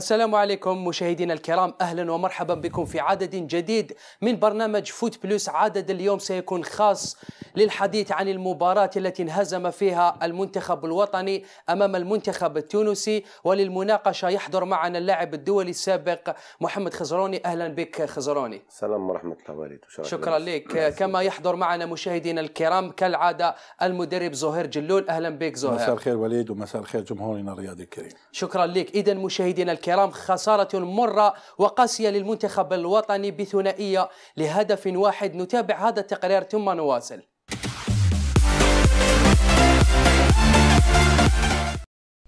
السلام عليكم مشاهدينا الكرام اهلا ومرحبا بكم في عدد جديد من برنامج فوت بلوس عدد اليوم سيكون خاص للحديث عن المباراة التي انهزم فيها المنتخب الوطني امام المنتخب التونسي وللمناقشة يحضر معنا اللاعب الدولي السابق محمد خزروني اهلا بك خزروني السلام ورحمة الله وبركاته شكرا لك كما يحضر معنا مشاهدينا الكرام كالعادة المدرب زهير جلول اهلا بك زهير مساء الخير وليد ومساء الخير جمهورنا الرياضي الكريم شكرا لك اذا مشاهدينا الكرام الكرام خسارة مرة وقاسية للمنتخب الوطني بثنائية لهدف واحد نتابع هذا التقرير ثم نواصل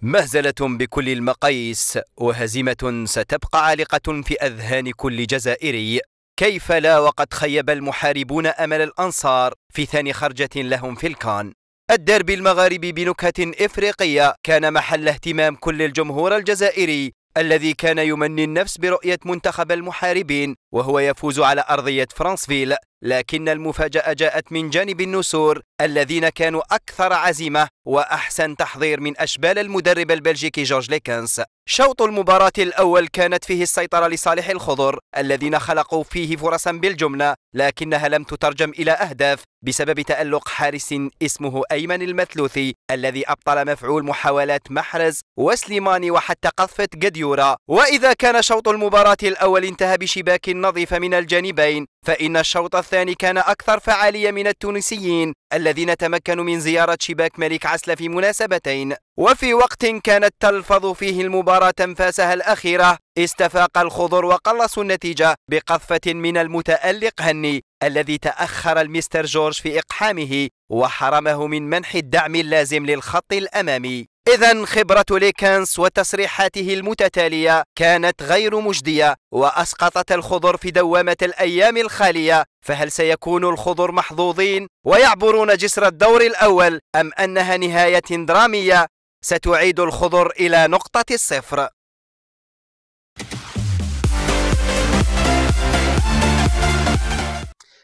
مهزلة بكل المقاييس وهزيمة ستبقى عالقة في أذهان كل جزائري كيف لا وقد خيب المحاربون أمل الأنصار في ثاني خرجة لهم في الكان الدربي المغاربي بنكهة إفريقية كان محل اهتمام كل الجمهور الجزائري الذي كان يمني النفس برؤية منتخب المحاربين وهو يفوز على أرضية فرانسفيل لكن المفاجأة جاءت من جانب النسور الذين كانوا أكثر عزيمة وأحسن تحضير من أشبال المدرب البلجيكي جورج ليكنس شوط المباراة الأول كانت فيه السيطرة لصالح الخضر الذين خلقوا فيه فرصا بالجملة لكنها لم تترجم إلى أهداف بسبب تألق حارس اسمه أيمن المثلوثي الذي أبطل مفعول محاولات محرز وسليماني وحتى قذفة قديورة وإذا كان شوط المباراة الأول انتهى بشباك نظيف من الجانبين فإن الشوط الثاني كان أكثر فعالية من التونسيين الذين تمكنوا من زيارة شباك ملك عسل في مناسبتين وفي وقت كانت تلفظ فيه المباراة أنفاسها الأخيرة استفاق الخضر وقلصوا النتيجة بقذفة من المتألق هني الذي تأخر المستر جورج في إقحامه وحرمه من منح الدعم اللازم للخط الأمامي إذا خبرة ليكانس وتصريحاته المتتالية كانت غير مجدية وأسقطت الخضر في دوامة الأيام الخالية فهل سيكون الخضر محظوظين ويعبرون جسر الدور الأول أم أنها نهاية درامية ستعيد الخضر إلى نقطة الصفر؟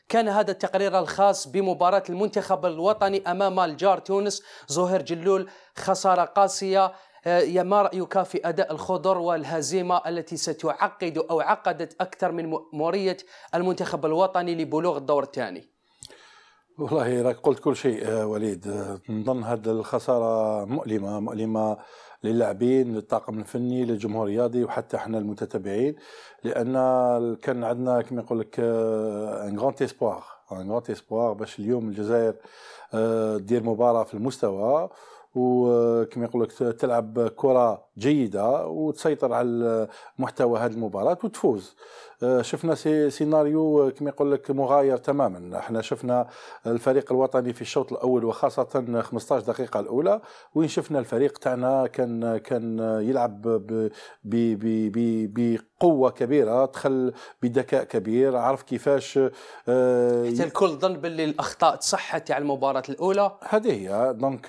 كان هذا التقرير الخاص بمباراة المنتخب الوطني أمام الجار تونس زهير جلول خسارة قاسية آه، ما رأيك في أداء الخضر والهزيمة التي ستعقد أو عقدت أكثر من مورية المنتخب الوطني لبلوغ الدور الثاني؟ والله راك قلت كل شيء آه، وليد آه، نظن هذه الخسارة مؤلمة مؤلمة للاعبين للطاقم الفني للجمهور الرياضي وحتى احنا المتتبعين لان كان عندنا كما يقول لك ان غراند اسبوار ان غراند اسبوار باش اليوم الجزائر دير مباراة في المستوى وكما يقول لك تلعب كره جيده وتسيطر على محتوى هذه المباراه وتفوز آه، شفنا سيناريو آه، كما يقول لك مغاير تماما احنا شفنا الفريق الوطني في الشوط الاول وخاصه 15 دقيقه الاولى وين شفنا الفريق تاعنا كان كان يلعب بقوه كبيره دخل بذكاء كبير عرف كيفاش آه، حتى الكل ظن باللي الاخطاء تصحت على المباراه الاولى هذه هي دونك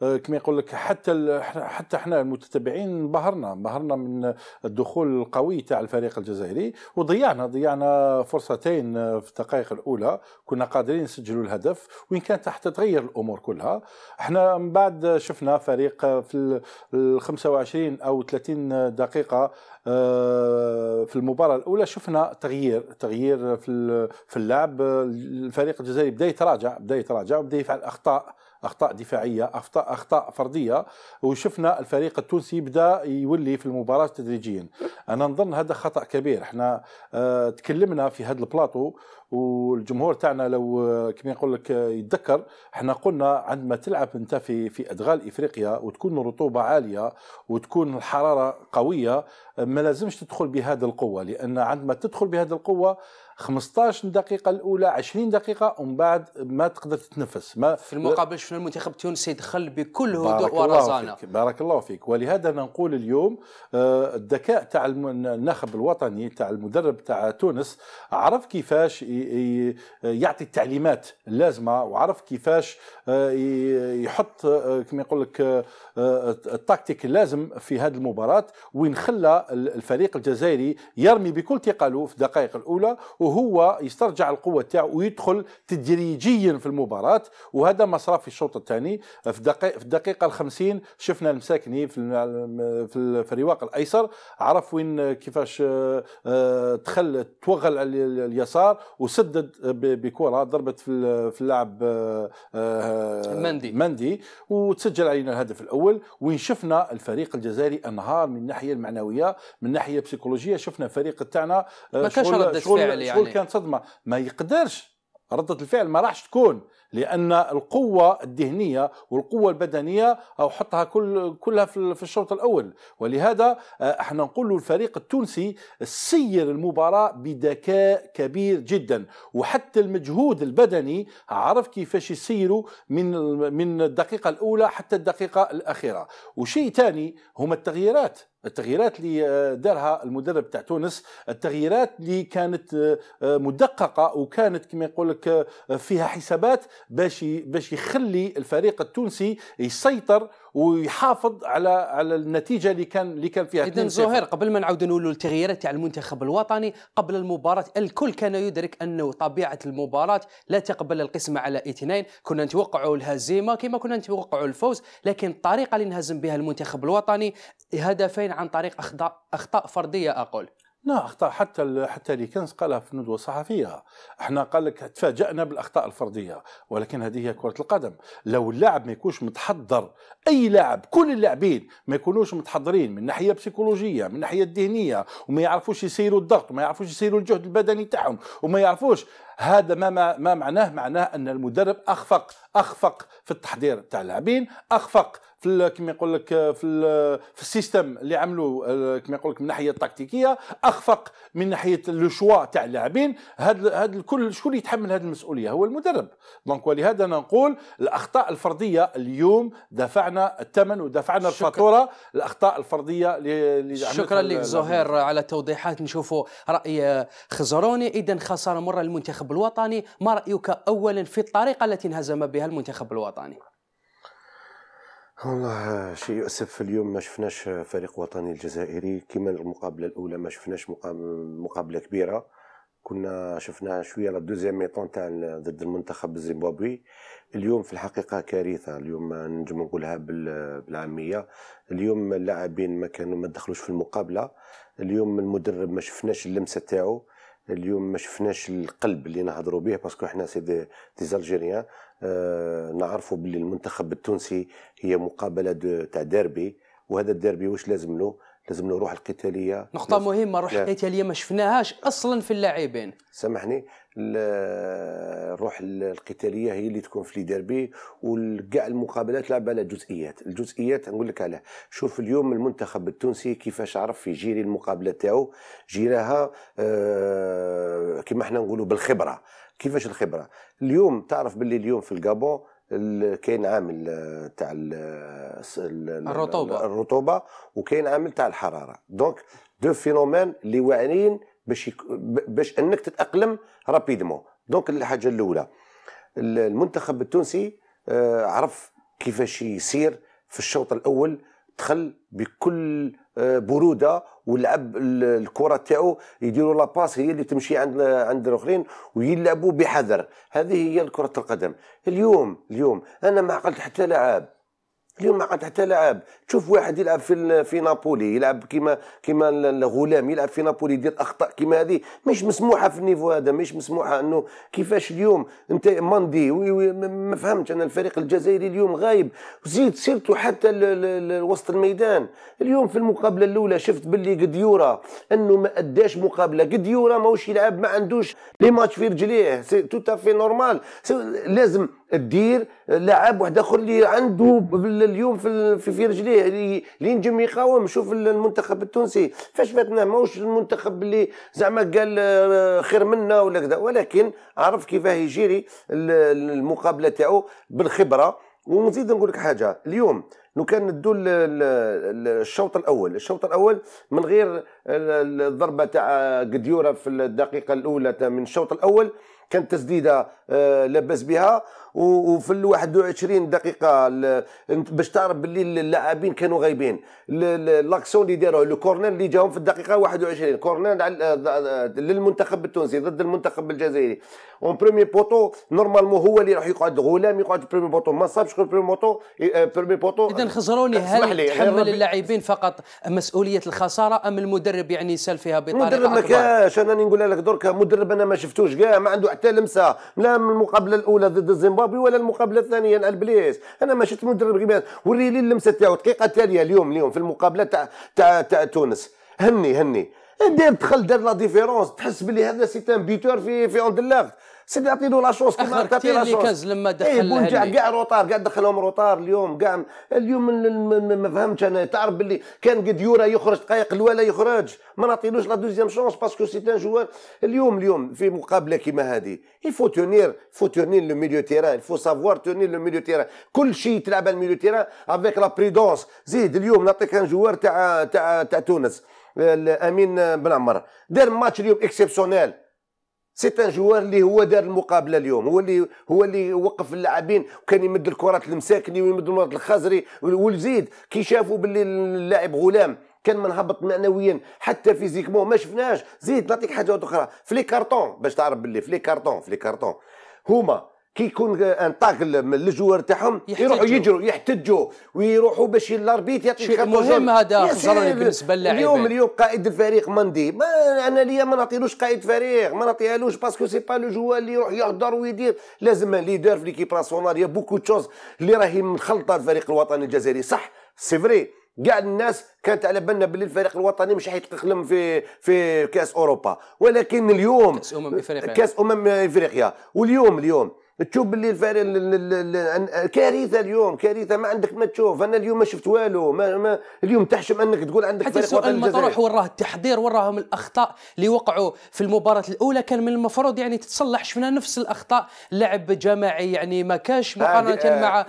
كما يقول لك حتى حتى احنا المتتبعين انبهرنا انبهرنا من الدخول القوي تاع الفريق الجزائري وضيعنا ضيعنا فرصتين آه، في الدقائق الاولى كنا قادرين نسجلوا الهدف وان كانت تحت تغير الامور كلها احنا من بعد شفنا فريق في ال 25 او 30 دقيقه آه، في المباراة الأولى شفنا تغيير تغيير في في اللعب الفريق الجزائري بدا يتراجع بدا يتراجع وبدا يفعل أخطاء اخطاء دفاعيه اخطاء اخطاء فرديه وشفنا الفريق التونسي بدا يولي في المباراه تدريجيا انا نظن هذا خطا كبير احنا آه، تكلمنا في هذا البلاطو والجمهور تاعنا لو آه، كما يقول لك آه، يتذكر احنا قلنا عندما تلعب انت في في ادغال افريقيا وتكون الرطوبه عاليه وتكون الحراره قويه ما لازمش تدخل بهذه القوه لان عندما تدخل بهذه القوه 15 دقيقه الاولى 20 دقيقه ومن بعد ما تقدر تتنفس ما في المقابل شفنا المنتخب التونسي دخل بكل هدوء ورزانه فيك. بارك الله فيك ولهذا انا نقول اليوم آه، الذكاء تاع الناخب الوطني تاع المدرب تاع تونس عرف كيفاش يعطي التعليمات اللازمه وعرف كيفاش آه، يحط آه، كما يقول لك التكتيك اللازم في هذه المباراه وين خلى الفريق الجزائري يرمي بكل ثقله في الدقائق الاولى وهو يسترجع القوه تاعه ويدخل تدريجيا في المباراه وهذا ما صار في الشوط الثاني في الدقيقة في الدقيقه الخمسين شفنا المساكني في في, في الرواق الايسر عرف وين كيفاش تخل آه، توغل على اليسار وسدد بكره ضربت في اللاعب آه، آه، مندي مندي وتسجل علينا الهدف الاول وين شفنا الفريق الجزائري انهار من الناحيه المعنويه من الناحيه البسيكولوجيه شفنا فريق تاعنا ما كانش رد فعل يعني تقول يعني- كانت صدمه ما يقدرش ردة الفعل ما راحش تكون لأن القوة الذهنية والقوة البدنية أو حطها كل كلها في الشوط الأول ولهذا آه، احنا نقول الفريق التونسي سير المباراة بذكاء كبير جدا وحتى المجهود البدني عرف كيفاش يسيروا من من الدقيقة الأولى حتى الدقيقة الأخيرة وشيء ثاني هما التغييرات التغييرات اللي آه، دارها المدرب تاع تونس التغييرات اللي كانت آه، آه، مدققه وكانت كما يقول لك فيها حسابات باش باش يخلي الفريق التونسي يسيطر ويحافظ على على النتيجه اللي كان اللي كان فيها اذا زهير قبل ما نعاود نقولوا التغييرات تاع المنتخب الوطني قبل المباراه الكل كان يدرك انه طبيعه المباراه لا تقبل القسمه على اثنين كنا نتوقعوا الهزيمه كما كنا نتوقعوا الفوز لكن الطريقه اللي انهزم بها المنتخب الوطني هدفين عن طريق اخطاء اخطاء فرديه اقول لا اخطاء حتى حتى ليكنز قالها في الندوه الصحفيه احنا قال لك تفاجئنا بالاخطاء الفرديه ولكن هذه هي كره القدم لو اللاعب ما يكونش متحضر اي لاعب كل اللاعبين ما يكونوش متحضرين من ناحيه بسيكولوجيه من ناحيه ذهنيه وما يعرفوش يسيروا الضغط وما يعرفوش يسيروا الجهد البدني تاعهم وما يعرفوش هذا ما, ما, ما معناه معناه ان المدرب اخفق اخفق في التحضير تاع اللاعبين اخفق في كما يقول لك آه، في في السيستم اللي عملوه آه، كما يقول لك من الناحيه التكتيكيه اخفق من ناحيه لو شوا تاع اللاعبين هاد هذا الكل شكون اللي يتحمل هذه المسؤوليه هو المدرب دونك ولهذا انا نقول الاخطاء الفرديه اليوم دفعنا الثمن ودفعنا الفاتوره الاخطاء الفرديه اللي شكرا لك زهير على توضيحات نشوفوا راي آه، خزروني اذا خساره مره المنتخب الوطني ما رايك اولا في الطريقه التي انهزم بها المنتخب الوطني والله شيء يؤسف اليوم ما شفناش فريق وطني الجزائري كما المقابله الاولى ما شفناش مقابله كبيره كنا شفناها شويه لا دوزيام ميطون تاع ضد المنتخب الزيمبابوي اليوم في الحقيقه كارثه اليوم نجم نقولها بالعاميه اليوم اللاعبين ما كانوا ما دخلوش في المقابله اليوم المدرب ما شفناش اللمسه تاعو اليوم ما شفناش القلب اللي نهضروا به باسكو حنا سي دي زالجيريان آه، نعرفوا باللي المنتخب التونسي هي مقابله تاع ديربي وهذا الديربي واش لازم له لازم له روح القتاليه نقطة لازم... مهمة الروح القتالية ما شفناهاش أصلا في اللاعبين سامحني الروح القتالية هي اللي تكون في ديربي وكاع المقابلات لعب على جزئيات الجزئيات نقول لك عليها شوف اليوم المنتخب التونسي كيفاش عرف يجيري المقابلة تاعو جيراها آه، كما احنا نقولوا بالخبرة كيفاش الخبره اليوم تعرف باللي اليوم في الجابون كاين عامل آه، تاع آه، الرطوبه الرطوبه وكاين عامل تاع الحراره دونك دو فينومين اللي واعرين باش باش انك تتاقلم رابيدمون دونك الحاجه الاولى المنتخب التونسي آه، عرف كيفاش يسير في الشوط الاول دخل بكل آه، بروده ولعب الكره تاعو يديروا لاباس هي اللي تمشي عند عند الاخرين ويلعبوا بحذر هذه هي كره القدم اليوم اليوم انا ما عقلت حتى لاعب اليوم ما عاد حتى لاعب تشوف واحد يلعب في في نابولي يلعب كيما كيما الغلام يلعب في نابولي يدير اخطاء كيما هذه مش مسموحه في النيفو هذا مش مسموحه انه كيفاش اليوم انت ماندي ما فهمتش انا الفريق الجزائري اليوم غايب زيد سيرته حتى وسط الميدان اليوم في المقابله الاولى شفت باللي يورا انه ما اداش مقابله يورا ماهوش يلعب ما عندوش لي ماتش في رجليه سي تو نورمال لازم دير لاعب واحد اخر اللي عنده اليوم في في رجليه اللي ينجم يقاوم شوف المنتخب التونسي فاش فاتنا ماهوش المنتخب اللي زعما قال آه، خير منا ولا كذا ولكن عرف كيفاه يجيري المقابله تاعو بالخبره ونزيد نقول لك حاجه اليوم لو كان ندو الشوط الاول الشوط الاول من غير الضربه تاع قديوره آه، في الدقيقه الاولى من الشوط الاول كانت تسديده آه، لاباس بها وفي ال 21 دقيقه باش تعرف باللي اللاعبين كانوا غايبين لاكسيون اللي داروه لو كورنر اللي جاهم في الدقيقه 21 كورنر للمنتخب التونسي ضد المنتخب الجزائري اون بريمي بوتو نورمالمون هو اللي راح يقعد غلام يقعد بريمي بوتو ما صابش كل بريمي بوتو بريمي بوتو اذا خزروني هل تحمل اللاعبين فقط مسؤوليه الخساره ام المدرب يعني سال فيها بطريقه المدرب ما كاش انا نقول لك درك مدرب انا ما شفتوش كاع ما عنده حتى لمسه لا من المقابله الاولى ضد الزيمبابوي مبابي ولا المقابله الثانيه انا يعني البليس انا ما شفت مدرب غيبان وري لي اللمسه تاعو دقيقه تاليه اليوم اليوم في المقابله تاع تاع تاع تونس هني هني دير دخل دار لا ديفيرونس تحس بلي هذا سيتان بيتور في في اوندلاغ سي بيعطي له لا شونس كيما تعطي لا شونس لما دخل إيه بون كاع كاع روطار كاع دخلهم روطار اليوم كاع اليوم ما فهمتش انا تعرف باللي كان قد يورا يخرج دقائق الولا يخرج ما نعطيلوش لا دوزيام شونس باسكو سي ان جوار اليوم اليوم في مقابله كيما هذه يفو تونير فو تونير لو ميليو تيران فو سافوار تونير لو ميليو تيران كل شيء تلعب الميليو تيران افيك لا بريدونس زيد اليوم نعطيك ان جوار تاع تاع تاع تونس امين بن عمر دار ماتش اليوم اكسبسيونيل سي ان جوار اللي هو دار المقابله اليوم هو اللي هو اللي وقف اللاعبين وكان يمد الكرات المساكني ويمد الكرات الخزري والزيد كي شافوا باللي اللاعب غلام كان منهبط معنويا حتى فيزيكمون ما شفناش زيد نعطيك حاجه اخرى في لي كارطون باش تعرف باللي في لي كارطون في لي كارطون هما كي يكون انطاكل من الجوار تاعهم يروحوا يجروا يحتجوا ويروحوا باش الاربيت يعطي شيء مهم هذا خسرني بالنسبه للاعبين اليوم اليوم قائد الفريق مندي ما انا ليا ما نعطيلوش قائد فريق ما نعطيهالوش باسكو سي با لو جوار اللي يروح يهضر ويدير لازم ليدر في ليكيب ناسيونال يا بوكو تشوز اللي راهي مخلطه الفريق الوطني الجزائري صح سي فري كاع الناس كانت على بالنا باللي الفريق الوطني مش حيتحقق لهم في في كاس اوروبا ولكن اليوم كاس امم افريقيا كاس امم افريقيا واليوم اليوم تشوف باللي الفار كارثه اليوم كارثه ما عندك ما تشوف انا اليوم ما شفت والو ما, ما اليوم تحشم انك تقول عندك حتى فريق السؤال المطروح وراه التحضير وراه الاخطاء اللي وقعوا في المباراه الاولى كان من المفروض يعني تتصلح شفنا نفس الاخطاء لعب جماعي يعني ما كاش مقارنه آه مع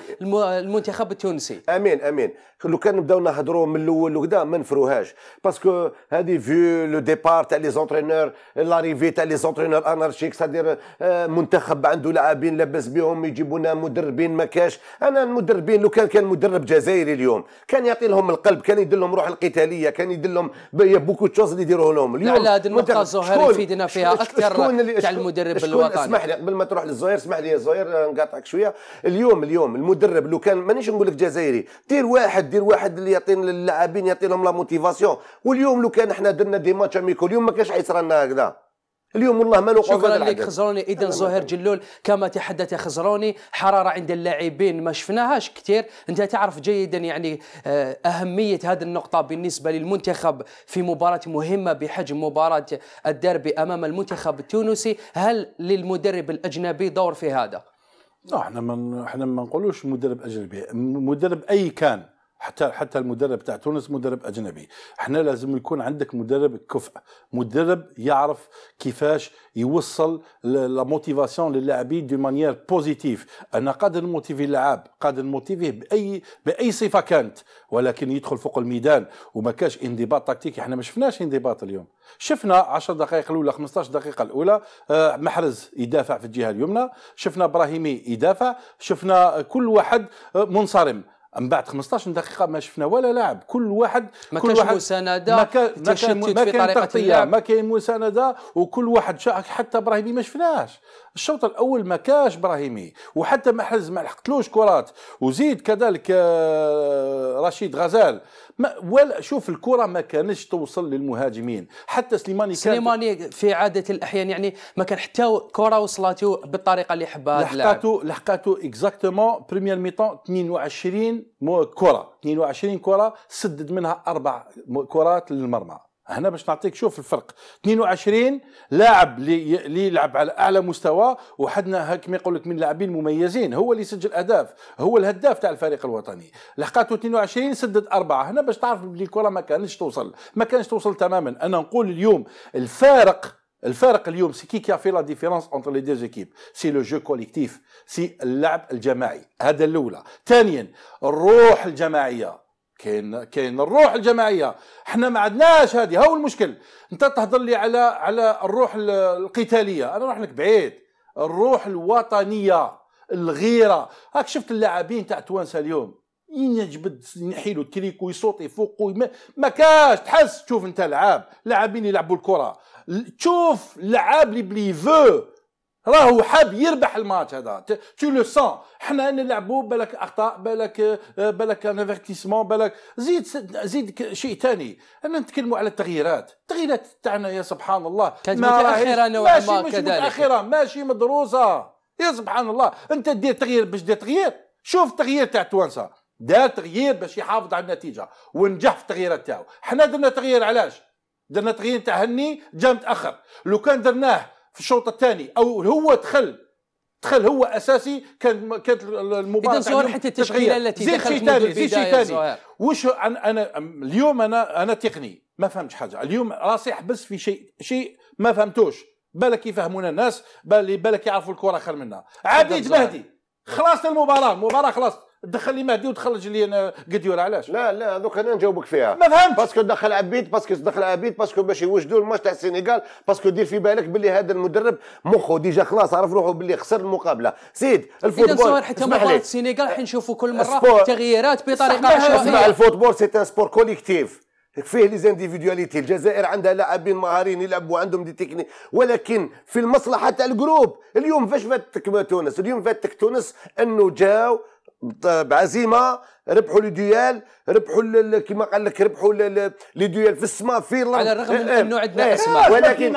المنتخب التونسي امين امين لو كان نبداو نهضروا من الاول وكذا ما نفروهاش باسكو هذه فيو لو ديبار تاع لي زونترينور لاريفي تاع لي زونترينور انارشيك سادير منتخب عنده لاعبين لاباس بهم يجيبونا مدربين ما كاش انا المدربين لو كان كان مدرب جزائري اليوم كان يعطي لهم القلب كان يدير لهم روح القتاليه كان يدير لهم بوكو تشوز اللي يديروه لهم اليوم لا هذه النقطه الزهير يفيدنا فيها اكثر تاع المدرب الوطني اسمح لي قبل ما تروح للزهير اسمح لي يا زهير نقاطعك شويه اليوم اليوم المدرب لو كان مانيش نقول لك جزائري دير واحد دير واحد اللي يعطي للاعبين يعطي لهم لا موتيفاسيون واليوم لو كان احنا درنا دي ماتش اميكو اليوم ما كانش حيصرى لنا هكذا اليوم والله ما نوقف شكرا لك خزروني اذا زهير جلول كما تحدث خزروني حراره عند اللاعبين ما شفناهاش كثير انت تعرف جيدا يعني آه، اهميه هذه النقطه بالنسبه للمنتخب في مباراه مهمه بحجم مباراه الدربي امام المنتخب التونسي هل للمدرب الاجنبي دور في هذا؟ لا نعم، احنا ما احنا ما نقولوش مدرب اجنبي مدرب اي كان حتى حتى المدرب تاع تونس مدرب اجنبي احنا لازم يكون عندك مدرب كفء مدرب يعرف كيفاش يوصل لا موتيفاسيون للاعبين دو مانيير بوزيتيف انا قادر نموتيفي اللاعب قادر نموتيفيه باي باي صفه كانت ولكن يدخل فوق الميدان وما كاش انضباط تكتيكي احنا ما شفناش انضباط اليوم شفنا 10 دقائق الاولى 15 دقيقه الاولى آه، محرز يدافع في الجهه اليمنى شفنا ابراهيمي يدافع شفنا كل واحد آه، منصرم من بعد 15 دقيقه ما شفنا ولا لاعب كل واحد ما كل واحد مسانده ما كان ما ما كان تغطيه ما كاين مسانده وكل واحد حتى ابراهيمي ما شفناش الشوط الاول ما كاش ابراهيمي وحتى محرز ما لحقتلوش كرات وزيد كذلك آه، رشيد غزال ما ولا شوف الكره ما كانتش توصل للمهاجمين حتى سليماني كان سليماني في عاده الاحيان يعني ما كان حتى كره وصلته بالطريقه اللي حبها لحقاته لحقاته اكزاكتومون بريمير ميطون 22 كره 22 كره سدد منها اربع كرات للمرمى هنا باش نعطيك شوف الفرق 22 لاعب اللي يلعب على اعلى مستوى وحدنا كما يقول لك من لاعبين مميزين هو اللي يسجل اهداف هو الهداف تاع الفريق الوطني لحقاته 22 سدد اربعه هنا باش تعرف بلي الكره ما كانتش توصل ما كانتش توصل تماما انا نقول اليوم الفارق الفارق اليوم سي كي كافي لا ديفيرونس اونتر لي ديز ايكيب سي لو جو كوليكتيف سي اللعب الجماعي هذا الاولى ثانيا الروح الجماعيه كاين كاين الروح الجماعيه احنا ما عندناش هذه هو المشكل انت تهضر لي على على الروح القتاليه انا نروح لك بعيد الروح الوطنيه الغيره هاك شفت اللاعبين تاع توانسه اليوم ينجبد ينحيلو التريكو يصوتي فوق ما كاش تحس تشوف انت لعاب لاعبين يلعبوا الكره تشوف لعاب اللي بلي فو راهو حاب يربح الماتش هذا تو لو سون حنا نلعبوا بالك اخطاء بالك بالك انفيرتيسمون افيرتيسمون بالك زيد زيد شيء ثاني انا نتكلموا على التغييرات التغييرات تاعنا يا سبحان الله كانت متاخره نوعا ما ماشي متاخره ماشي مدروسه يا سبحان الله انت دير تغيير باش دير تغيير شوف التغيير تاع التوانسه دار تغيير باش يحافظ على النتيجه ونجح في التغييرات تاعو حنا درنا تغيير علاش درنا تغيير تاع هني جا متاخر لو كان درناه في الشوط الثاني او هو دخل دخل هو اساسي كان كانت المباراه اذا زهر يعني حتى التشكيله التي زيد شيء ثاني زيد شيء ثاني وش انا اليوم انا انا تقني ما فهمتش حاجه اليوم راسي حبس في شيء شيء ما فهمتوش بالك يفهمونا الناس بالك يعرفوا الكره خير منا عادي مهدي خلاص المباراه المباراه خلاص دخل لي مهدي وتخرج لي انا قديور علاش لا لا دوك انا نجاوبك فيها ما فهمت باسكو دخل عبيد باسكو دخل عبيد باسكو باش يوجدوا الماتش تاع السنغال باسكو دير في بالك باللي هذا المدرب مخه ديجا خلاص عرف روحه باللي خسر المقابله سيد الفوتبول اذا حتى مباراه راح نشوفوا كل مره تغييرات بطريقه عشوائيه اسمع الفوتبول سي سبور كوليكتيف فيه لي زانديفيدواليتي الجزائر عندها لاعبين مهارين يلعبوا عندهم دي تكنيك ولكن في المصلحه تاع الجروب اليوم فاش فاتك تونس اليوم فاتك تونس انه جاو بعزيمه ربحوا لي ديال ربحوا كما قال لك ربحوا لي ديال في السماء في لم... على الرغم من إيه، إيه. انه عندنا اسماء إيه. ولكن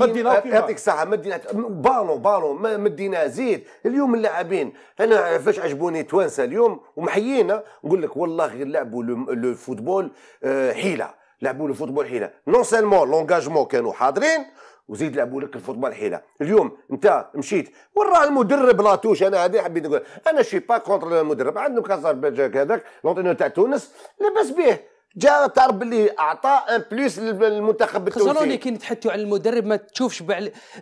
مدينا يعطيك الصحه مدينا بانو بانو مدينا زيد اليوم اللاعبين انا فاش عجبوني توانسه اليوم ومحيينا نقول لك والله غير لعبوا لو فوتبول آه، حيله لعبوا لو فوتبول حيله نون سيلمون لونجاجمون كانوا حاضرين وزيد لعبوا لك الفوتبال حيله اليوم انت مشيت وراه المدرب لاتوش انا هذه حبيت نقول انا شي با كونتر المدرب عندهم كازابلانكا هذاك لونتينو تاع تونس لاباس به جا تعرف باللي اعطى ان بليس للمنتخب التونسي خسروني كي نتحدثوا على المدرب ما تشوفش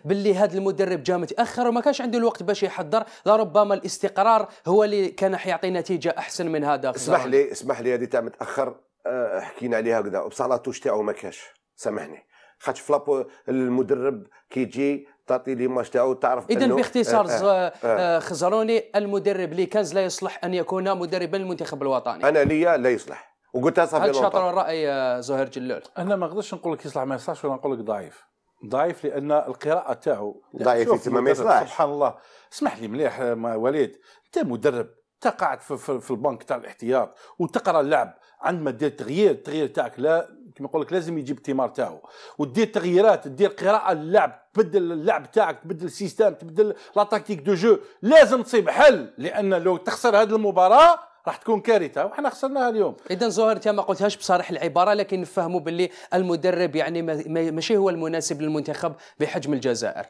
باللي هذا المدرب جا متاخر وما كانش عنده الوقت باش يحضر لربما الاستقرار هو اللي كان حيعطي نتيجه احسن من هذا اسمح لي اسمح لي هذه تاع متاخر أه، حكينا عليها هكذا وبصح لاتوش تاعو ما كاش سامحني خاطش فلابو المدرب كيجي تعطي لي ماتش تاعو تعرف اذا باختصار آه، آه،, آه آه خزروني المدرب اللي كان لا يصلح ان يكون مدربا للمنتخب الوطني انا ليا لا يصلح وقلتها صافي هذا شاطر الراي آه، زهير جلول انا ما نقدرش نقول لك يصلح ما يصلحش ولا نقول لك ضعيف ضعيف لان القراءه تاعو ضعيف تما ما يصلحش سبحان الله اسمح لي مليح وليد انت مدرب انت قاعد في, في, في البنك تاع الاحتياط وتقرا اللعب عندما دير تغيير التغيير تاعك لا كما يقول لك لازم يجيب الثمار تاعو ودير تغييرات دير قراءه للعب تبدل اللعب تاعك تبدل السيستم تبدل لا تاكتيك دو جو لازم تصيب حل لان لو تخسر هذه المباراه راح تكون كارثه وحنا خسرناها اليوم اذا زهر انت ما قلتهاش بصريح العباره لكن نفهموا باللي المدرب يعني ماشي هو المناسب للمنتخب بحجم الجزائر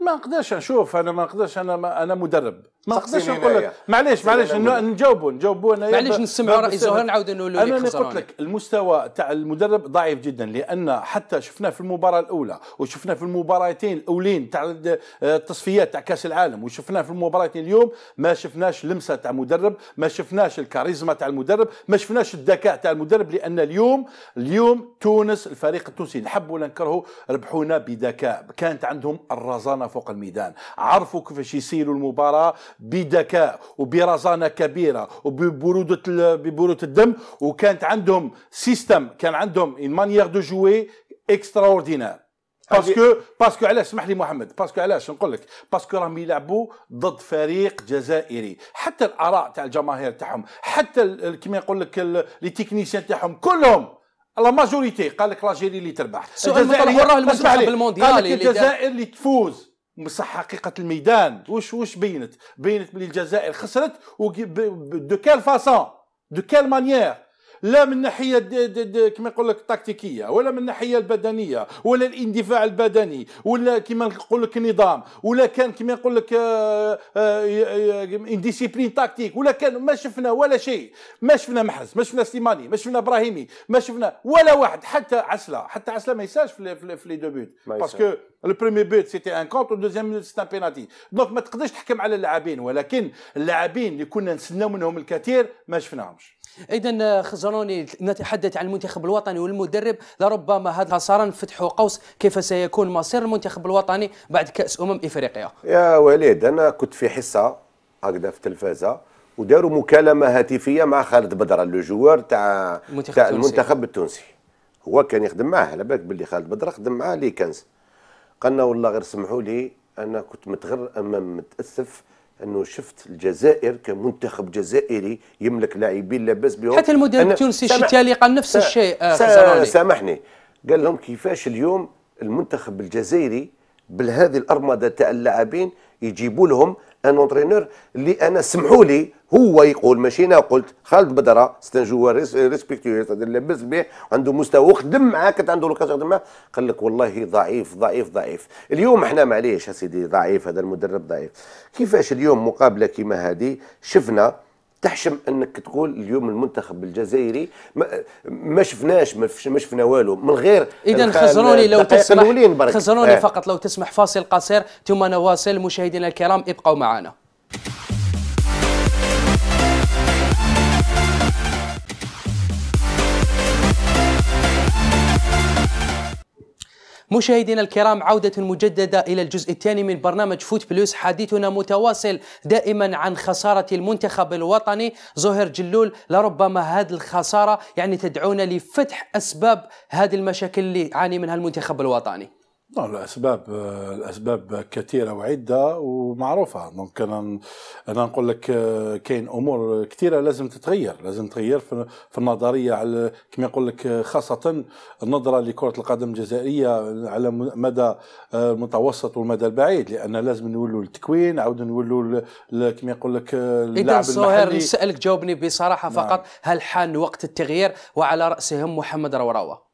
ما نقدرش نشوف انا ما نقدرش انا ما انا مدرب ما نقدرش نقول لك معليش معليش نجاوبوا نجاوبوا انا معليش نسمعوا راي زهير نعاود نقول لك انا قلت لك المستوى تاع المدرب ضعيف جدا لان حتى شفناه في المباراه الاولى وشفناه في المباراتين الاولين تاع آه، التصفيات تاع كاس العالم وشفناه في المباراتين اليوم ما شفناش لمسه تاع مدرب ما شفناش الكاريزما تاع المدرب ما شفناش الذكاء تاع المدرب لان اليوم اليوم تونس الفريق التونسي نحب ولا نكرهوا ربحونا بذكاء كانت عندهم الرزانه فوق الميدان عرفوا كيفاش يسيروا المباراه بذكاء وبرزانه كبيره وببروده ببروده الدم وكانت عندهم سيستم كان عندهم ان مانيير دو جوي اكستراوردينير باسكو باسكو علاش اسمح لي محمد باسكو علاش نقول لك باسكو راهم يلعبوا ضد فريق جزائري حتى الاراء تاع الجماهير تاعهم حتى كما يقول لك لي تكنيسيان تاعهم كلهم لا ماجوريتي قال لك لاجيري اللي تربح الجزائر اللي المونديال قال لك الجزائر اللي تفوز بصح حقيقه الميدان وش وش بينت بينت بلي الجزائر خسرت دو كال فاسون دو كال مانيير لا من ناحيه كما يقول لك التكتيكيه ولا من الناحيه البدنيه ولا الاندفاع البدني ولا كما يقول لك النظام ولا كان كما يقول لك انديسيبلين آه، تاكتيك آه، آه، ولا كان ما شفنا ولا شيء ما شفنا محرز ما شفنا سليماني ما شفنا ابراهيمي ما شفنا ولا واحد حتى عسله حتى عسله ما يساش في لي دو بوت باسكو لو بريمي بوت سيتي ان كونت والدوزيام سيتي ان بيناتي دونك ما تقدرش تحكم على اللاعبين ولكن اللاعبين اللي كنا نسناو منهم الكثير ما شفناهمش اذا آه، خزروني نتحدث عن المنتخب الوطني والمدرب لربما هذا صار فتح قوس كيف سيكون مصير المنتخب الوطني بعد كاس امم افريقيا يا وليد انا كنت في حصه هكذا في التلفازه وداروا مكالمه هاتفيه مع خالد بدره لو جوار تاع تاع المنتخب التونسي هو كان يخدم معاه على بالك باللي خالد بدره خدم معاه لي كنز قالنا والله غير سمحوا لي انا كنت متغر امام متاسف انه شفت الجزائر كمنتخب جزائري يملك لاعبين لاباس بهم حتى المدرب التونسي الشتالي قال نفس الشيء آه، سامحني قال لهم كيفاش اليوم المنتخب الجزائري بهذه الارمده تاع اللاعبين يجيبوا لهم ان اونترينور اللي انا سمحوا لي هو يقول ماشي انا قلت خالد بدره سيتان جوار ريسبكتيو لابس به عنده مستوى وخدم معاه كانت عنده لوكاس يخدم معاه قال لك والله ضعيف ضعيف ضعيف اليوم احنا معليش يا سيدي ضعيف هذا المدرب ضعيف كيفاش اليوم مقابله كيما هذه شفنا تحشم انك تقول اليوم المنتخب الجزائري ما, ما شفناش ما شفنا والو من غير اذا خسروني لو تسمح خسروني آه. فقط لو تسمح فاصل قصير ثم نواصل مشاهدينا الكرام ابقوا معنا مشاهدينا الكرام عودة مجددة إلى الجزء الثاني من برنامج فوت بلوس حديثنا متواصل دائما عن خسارة المنتخب الوطني زهير جلول لربما هذه الخسارة يعني تدعونا لفتح أسباب هذه المشاكل اللي يعاني منها المنتخب الوطني الاسباب الاسباب كثيره وعده ومعروفه دونك انا انا نقول لك كاين امور كثيره لازم تتغير لازم تغير في النظريه على كما يقول لك خاصه النظره لكره القدم الجزائريه على مدى المتوسط والمدى البعيد لان لازم نولوا التكوين عاود نولوا كما يقول لك اللاعب المحلي نسالك جاوبني بصراحه نعم. فقط نعم. هل حان وقت التغيير وعلى راسهم محمد روراوه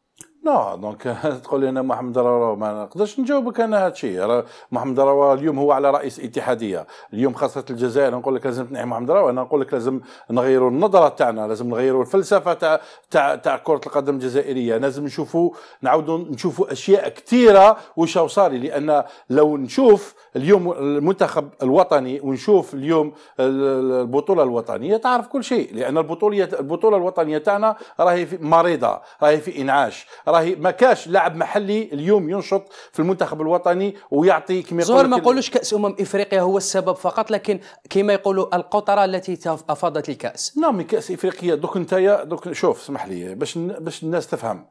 نو دونك تقول لي انا محمد راه ما نقدرش نجاوبك انا هذا راه محمد راه اليوم هو على رئيس اتحاديه اليوم خاصه الجزائر نقول لك لازم تنحي محمد راه انا نقول لك لازم نغيروا النظره تاعنا لازم نغيروا الفلسفه تاع تاع تاع كره القدم الجزائريه لازم نشوفوا نعاودوا نشوفوا اشياء كثيره وش صار لان لو نشوف اليوم المنتخب الوطني ونشوف اليوم البطوله الوطنيه تعرف كل شيء لان البطوله البطوله الوطنيه تاعنا راهي مريضه راهي في انعاش راهي ما كاش لاعب محلي اليوم ينشط في المنتخب الوطني ويعطي كما يقولوا ما نقولوش كاس امم افريقيا هو السبب فقط لكن كما يقولوا القطره التي افاضت الكاس نعم كاس افريقيا دوك نتايا دوك شوف اسمح لي باش باش الناس تفهم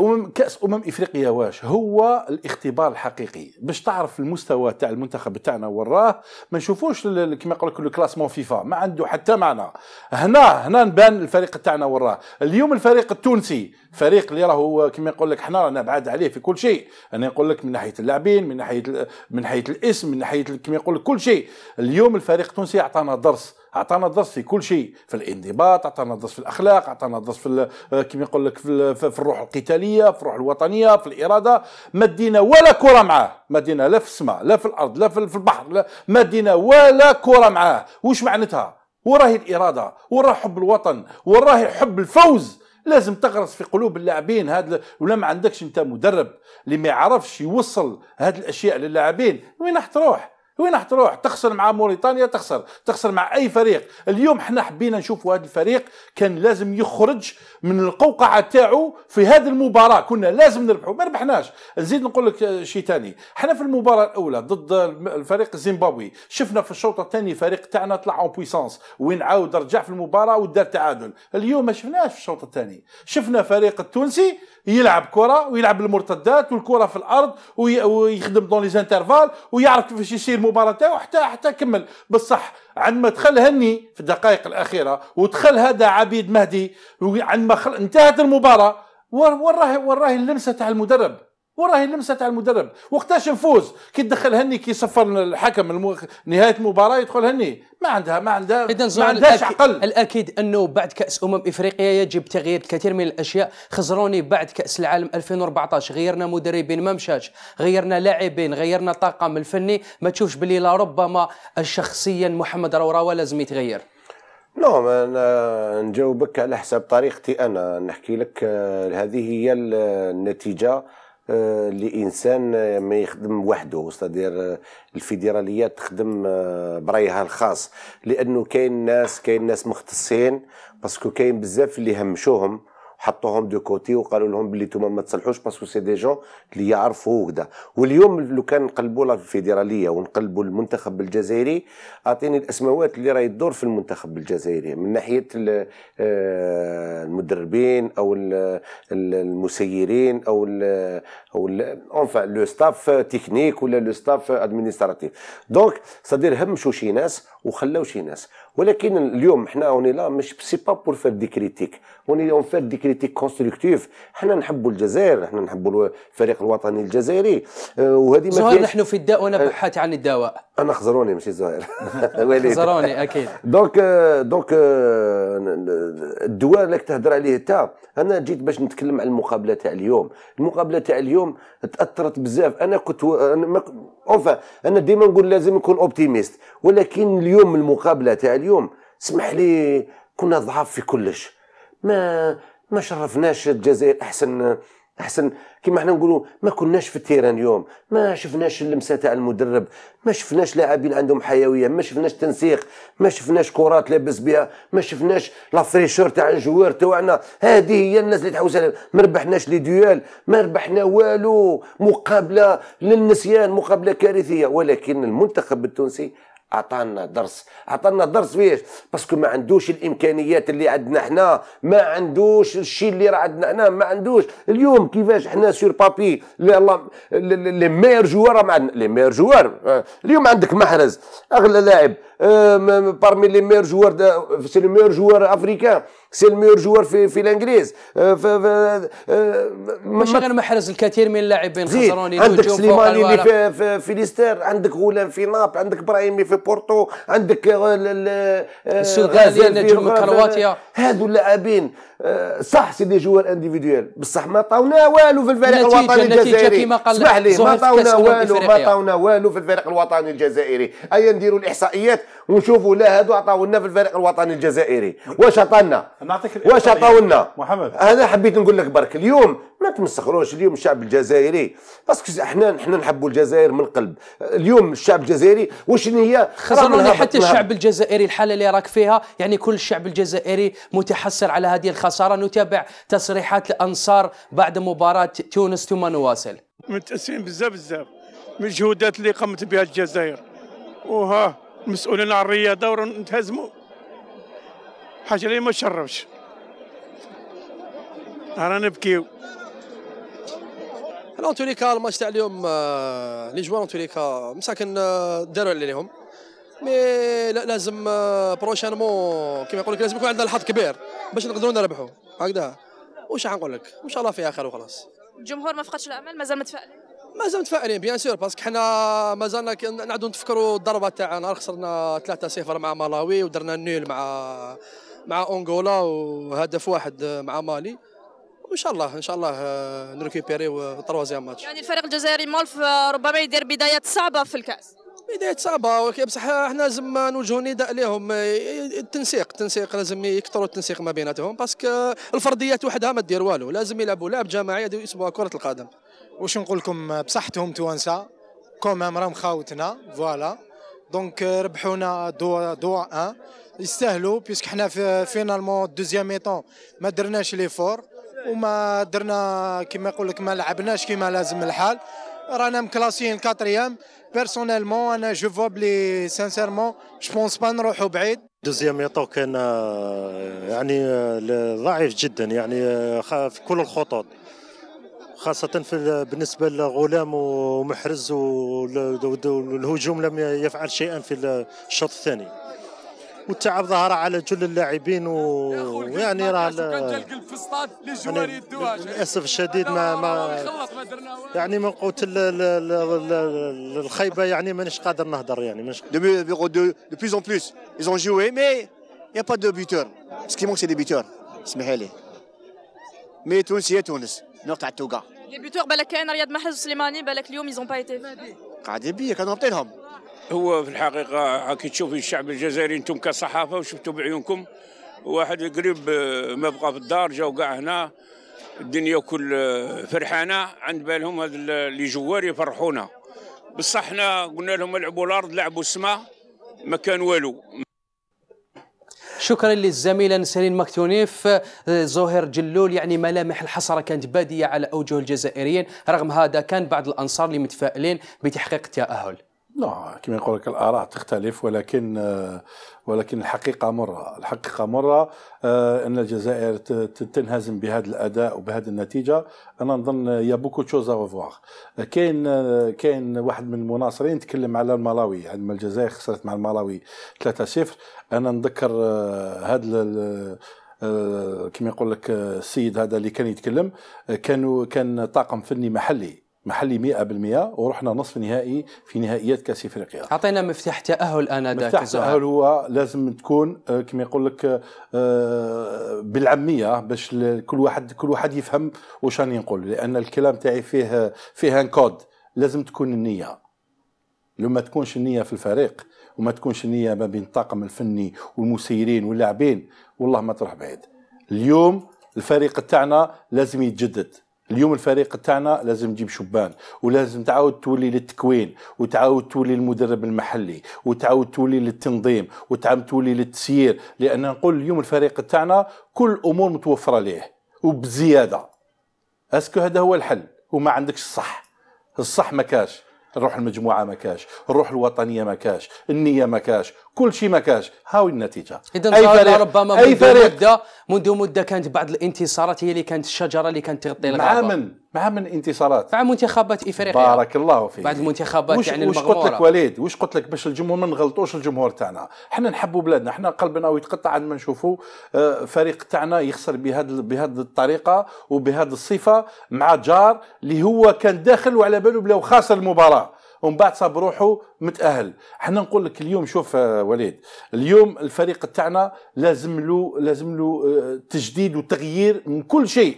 امم كاس امم افريقيا واش هو الاختبار الحقيقي باش تعرف المستوى تاع المنتخب تاعنا وراه ما نشوفوش كما يقول لك الكلاسمون فيفا ما عنده حتى معنى هنا هنا نبان الفريق تاعنا وراه اليوم الفريق التونسي فريق اللي راه كما يقول لك حنا رانا بعاد عليه في كل شيء انا نقول لك من ناحيه اللاعبين من ناحيه من ناحيه الاسم من ناحيه كما يقول لك كل شيء اليوم الفريق التونسي اعطانا درس اعطانا الدرس في كل شيء في الانضباط اعطانا الدرس في الاخلاق اعطانا الدرس في آه، كما يقول لك في, في الروح القتاليه في الروح الوطنيه في الاراده ما دينا ولا كره معاه ما دينا لا في السماء لا في الارض لا في البحر لا ما دينا ولا كره معاه وش معناتها وراهي الاراده وراه حب الوطن وراهي حب الفوز لازم تغرس في قلوب اللاعبين هذا ولا ما عندكش انت مدرب اللي ما يعرفش يوصل هذه الاشياء للاعبين وين راح تروح وين راح تروح تخسر مع موريتانيا تخسر تخسر مع اي فريق اليوم احنا حبينا نشوفوا هذا الفريق كان لازم يخرج من القوقعه تاعو في هذه المباراه كنا لازم نربحوا ما ربحناش نزيد نقول لك شيء ثاني احنا في المباراه الاولى ضد الفريق الزيمبابوي شفنا في الشوط الثاني فريق تاعنا طلع اون بويسونس وين عاود رجع في المباراه ودار تعادل اليوم ما شفناش في الشوط الثاني شفنا فريق التونسي يلعب كره ويلعب بالمرتدات والكره في الارض ويخدم دون لي زانترفال ويعرف كيفاش يسير المباراه تاعو حتى حتى كمل بصح عندما دخل هني في الدقائق الاخيره ودخل هذا عبيد مهدي عندما انتهت المباراه وراه وراه اللمسه تاع المدرب وراه اللمسه تاع المدرب وقتاش نفوز كي تدخل هني كي صفر الحكم المو... نهايه المباراه يدخل هني ما عندها ما عندها ما عندهاش الأك... عقل الاكيد انه بعد كاس امم افريقيا يجب تغيير الكثير من الاشياء خزروني بعد كاس العالم 2014 غيرنا مدربين ما مشاش غيرنا لاعبين غيرنا الطاقم الفني ما تشوفش باللي لربما شخصيا محمد روراوه لازم يتغير نو نعم، انا نجاوبك على حسب طريقتي انا نحكي لك آه، هذه هي النتيجه آه، لانسان آه، ما يخدم وحده استدير آه، الفيدراليات تخدم برايها الخاص لانه كاين ناس كاين ناس مختصين باسكو كاين بزاف اللي همشوهم حطوهم دو كوتي وقالوا لهم باللي توما ما تصلحوش باسكو سي دي جون اللي يعرفوا وكذا واليوم لو كان نقلبوا الفيدراليه ونقلبوا المنتخب الجزائري اعطيني الاسماوات اللي راهي تدور في المنتخب الجزائري من ناحيه آه، المدربين او المسيرين او الـ او اونفا لو ستاف تكنيك ولا لو ستاف ادمينستراتيف دونك صدير همشوا شي ناس وخلاو شي ناس ولكن اليوم حنا اوني لا مش سي با بور فير دي كريتيك اوني اون فير دي كريتيك كونستركتيف حنا نحبوا الجزائر حنا نحبوا الفريق الوطني الجزائري آه، وهذه ما زهير نحن في الداء آه. بحاتي عن الدواء انا خزروني ماشي زهير خزروني اكيد دونك دونك euh، euh، الدواء اللي تهضر عليه انت انا جيت باش نتكلم على المقابله تاع اليوم المقابله تاع اليوم تاثرت بزاف انا كنت انا ما انا ديما نقول لازم نكون اوبتيميست ولكن اليوم المقابله تاع اليوم اسمح لي كنا ضعاف في كلش ما ما شرفناش الجزائر احسن احسن كما احنا نقولوا ما كناش في التيران اليوم ما شفناش اللمسه تاع المدرب ما شفناش لاعبين عندهم حيويه ما شفناش تنسيق ما شفناش كرات لابس بها ما شفناش لا فريشور تاع الجوار تاعنا هذه هي الناس اللي تحوس عليها ما ربحناش لي ديوال ما ربحنا والو مقابله للنسيان مقابله كارثيه ولكن المنتخب التونسي عطانا درس عطانا درس ليش باسكو ما عندوش الامكانيات اللي عندنا حنا ما عندوش الشيء اللي راه عندنا حنا ما عندوش اليوم كيفاش حنا سور بابي لي مير جوار ما عندنا لي مير جوار اليوم عندك محرز اغلى لاعب بارمي لي مير جوار سي لي مير جوار افريكان سي الميور جوار في في الانجليز ماشي غير محرز الكثير من اللاعبين خسروني عندك سليماني اللي في, في, في ليستر عندك غولان في ناب عندك براهيمي في بورتو عندك آه، آه، السوداني نجم كرواتيا هذو اللاعبين آه، صح سي دي جوار انديفيديوال بصح ما طاونا والو في الفريق الوطني الجزائري اسمح لي ما طاونا والو ما طاونا والو في الفريق الوطني الجزائري ايا نديروا الاحصائيات ونشوفوا لا هادو عطاو لنا في الفريق الوطني الجزائري واش عطانا واش عطاو لنا محمد انا حبيت نقول لك برك اليوم ما تمسخروش اليوم الشعب الجزائري باسكو احنا احنا نحبوا الجزائر من القلب اليوم الشعب الجزائري واش هي خزروني حتى الشعب الجزائري الحاله اللي راك فيها يعني كل الشعب الجزائري متحسر على هذه الخساره نتابع تصريحات الانصار بعد مباراه تونس ثم نواصل متاسفين بزاف بزاف من الجهودات اللي قامت بها الجزائر وها مسؤولين على الرياضه ونتهزموا حاجه اللي ما تشرفش رانا نبكيو انا اون توليكا الماتش تاع اليوم آه، لي جوار اون توليكا مساكن آه، داروا عليهم مي لازم آه، بروشانمون كيما يقول لك لازم يكون عندنا الحظ كبير باش نقدروا نربحوا هكذا واش نقول لك ان شاء الله فيها خير وخلاص الجمهور ما فقدش الامل مازال متفائلين مازال متفائلين بيان سور باسكو حنا مازالنا نعدو نتفكروا الضربه تاعنا خسرنا 3-0 مع مالاوي ودرنا النيل مع مع انغولا وهدف واحد مع مالي وان شاء الله ان شاء الله آه، نريكوبيريو تروازيام ماتش يعني الفريق الجزائري مولف آه، ربما يدير بدايات صعبه في الكاس بداية صعبة بصح احنا لازم نوجهوا نداء لهم آه، التنسيق التنسيق لازم يكثروا التنسيق ما بيناتهم باسكو الفرديات وحدها ما دير والو لازم يلعبوا لعب جماعي يسموها كرة القدم واش نقول لكم بصحتهم توانسة ام راهم خاوتنا فوالا دونك ربحونا دو دو ان يستاهلوا بيسك حنا في فينالمون دوزيام ايطون ما درناش لي فور وما درنا كما يقول لك ما لعبناش كما لازم الحال رانا مكلاسيين كاتريام بيرسونيلمون انا جو فوا بلي سانسيرمون جو بونس با نروحوا بعيد دوزيام يطو كان آه، يعني آه، ضعيف جدا يعني آه، في كل الخطوط خاصة في بالنسبة لغلام ومحرز والهجوم لم يفعل شيئا في الشوط الثاني والتعب ظهر على جل اللاعبين ويعني راه يعني للاسف الشديد ما ما يعني من قوه الخيبه يعني مانيش قادر نهضر يعني مانيش de plus en plus ils ont joué mais il y a pas de buteur ce qui manque اسمحي لي مي تونس هي تونس نقطع التوكا لي بيتور بالك كاين رياض محرز وسليماني بالك اليوم ايزون با ايتي قاعدين بيا كانوا هابطينهم هو في الحقيقة كي تشوفي الشعب الجزائري أنتم كصحافة وشفتوا بعيونكم واحد قريب آه، ما بقى في الدار جاو كاع هنا الدنيا كل آه، فرحانة عند بالهم هذا اللي جوار يفرحونا بصح حنا قلنا لهم لعبوا الأرض لعبوا السماء ما كان والو شكرا للزميلة نسرين مكتونيف آه، زهير جلول يعني ملامح الحسرة كانت بادية على أوجه الجزائريين رغم هذا كان بعض الأنصار اللي متفائلين بتحقيق التأهل لا كما يقول لك الاراء تختلف ولكن آه، ولكن الحقيقه مره الحقيقه مره آه، ان الجزائر تنهزم بهذا الاداء وبهذه النتيجه انا نظن يا بوكو تشوز افواغ كاين آه، كاين واحد من المناصرين تكلم على الملاوي عندما يعني الجزائر خسرت مع الملاوي 3-0 انا نذكر هذا كما يقول لك السيد هذا اللي كان يتكلم كانوا كان طاقم فني محلي محلي 100% ورحنا نصف نهائي في نهائيات كاس افريقيا اعطينا مفتاح تاهل انذاك مفتاح التاهل هو لازم تكون آه، كما يقول لك آه، بالعاميه باش كل واحد كل واحد يفهم واش راني نقول لان الكلام تاعي فيه فيه ان كود لازم تكون النيه لو ما تكونش النيه في الفريق وما تكونش النيه ما بين الطاقم الفني والمسيرين واللاعبين والله ما تروح بعيد اليوم الفريق تاعنا لازم يتجدد اليوم الفريق تاعنا لازم تجيب شبان ولازم تعاود تولي للتكوين وتعاود تولي للمدرب المحلي وتعاود تولي للتنظيم وتعاود تولي للتسيير لان نقول اليوم الفريق تاعنا كل امور متوفره ليه وبزياده اسكو هذا هو الحل وما عندكش الصح الصح ما كاش نروح المجموعه ما كاش الروح الوطنيه ما كاش النيه ما كاش كل شيء ما كانش هاو النتيجه اذا اي فريق ربما اي منذ فريق مده منذ مده كانت بعض الانتصارات هي اللي كانت الشجره اللي كانت تغطي الغابه مع من مع من انتصارات مع منتخبات افريقيا بارك الله فيك بعد المنتخبات وش يعني وش قلت لك وليد وش قلت لك باش الجمهور ما نغلطوش الجمهور تاعنا حنا نحبوا بلادنا حنا قلبنا ويتقطع عندما نشوفوا آه، فريق تاعنا يخسر بهذا بهذه الطريقه وبهذه الصفه مع جار اللي هو كان داخل وعلى باله بلو خاسر المباراه ومن بعد صاب روحه متاهل حنا نقول لك اليوم شوف آه، وليد اليوم الفريق تاعنا لازم له لازم له آه، تجديد وتغيير من كل شيء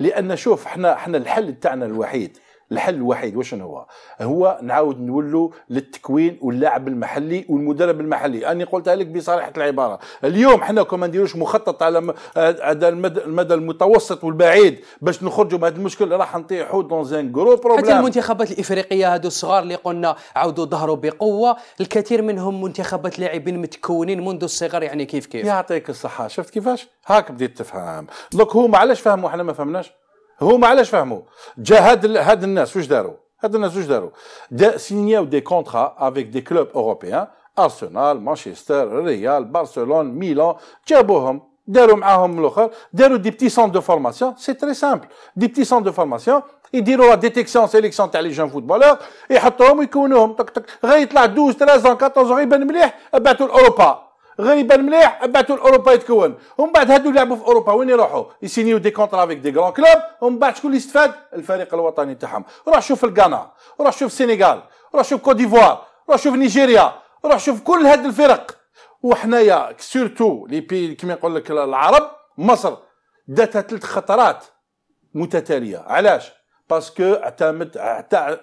لان شوف حنا حنا الحل تاعنا الوحيد الحل الوحيد واش هو هو نعاود نولوا للتكوين واللاعب المحلي والمدرب المحلي اني قلتها لك بصراحه العباره اليوم حنا كما نديروش مخطط على آه، على المدى المتوسط والبعيد باش نخرجوا من هذا المشكل راح نطيحوا دون زان غرو بروبليم حتى المنتخبات الافريقيه هذو الصغار اللي قلنا عاودوا ظهروا بقوه الكثير منهم منتخبات لاعبين متكونين منذ الصغر يعني كيف كيف يعطيك الصحه شفت كيفاش هاك بديت تفهم دوك هما علاش فهموا حنا ما فهمناش Comment allez-vous faire J'ai signé des contrats avec des clubs européens, Arsenal, Manchester, Real, Barcelone, Milan, Jabohom, dans des petits centres de formation. C'est très simple. Des petits centres de formation, ils diront la détection, sélection, intelligent footballeur, et ils diront à la détection, sélection, footballeur, ils diront à la غريبا مليح بعثوا لاوروبا يتكون ومن بعد هادو لعبوا في اوروبا وين يروحوا يسينيو دي كونترا فيك دي غران كلوب ومن بعد شكون اللي استفاد الفريق الوطني تاعهم روح شوف الغانا روح شوف السنغال روح شوف كوت ديفوار روح شوف نيجيريا روح شوف كل هاد الفرق وحنايا سورتو لي بي كيما يقول لك العرب مصر داتها ثلاث خطرات متتاليه علاش باسكو اعتمد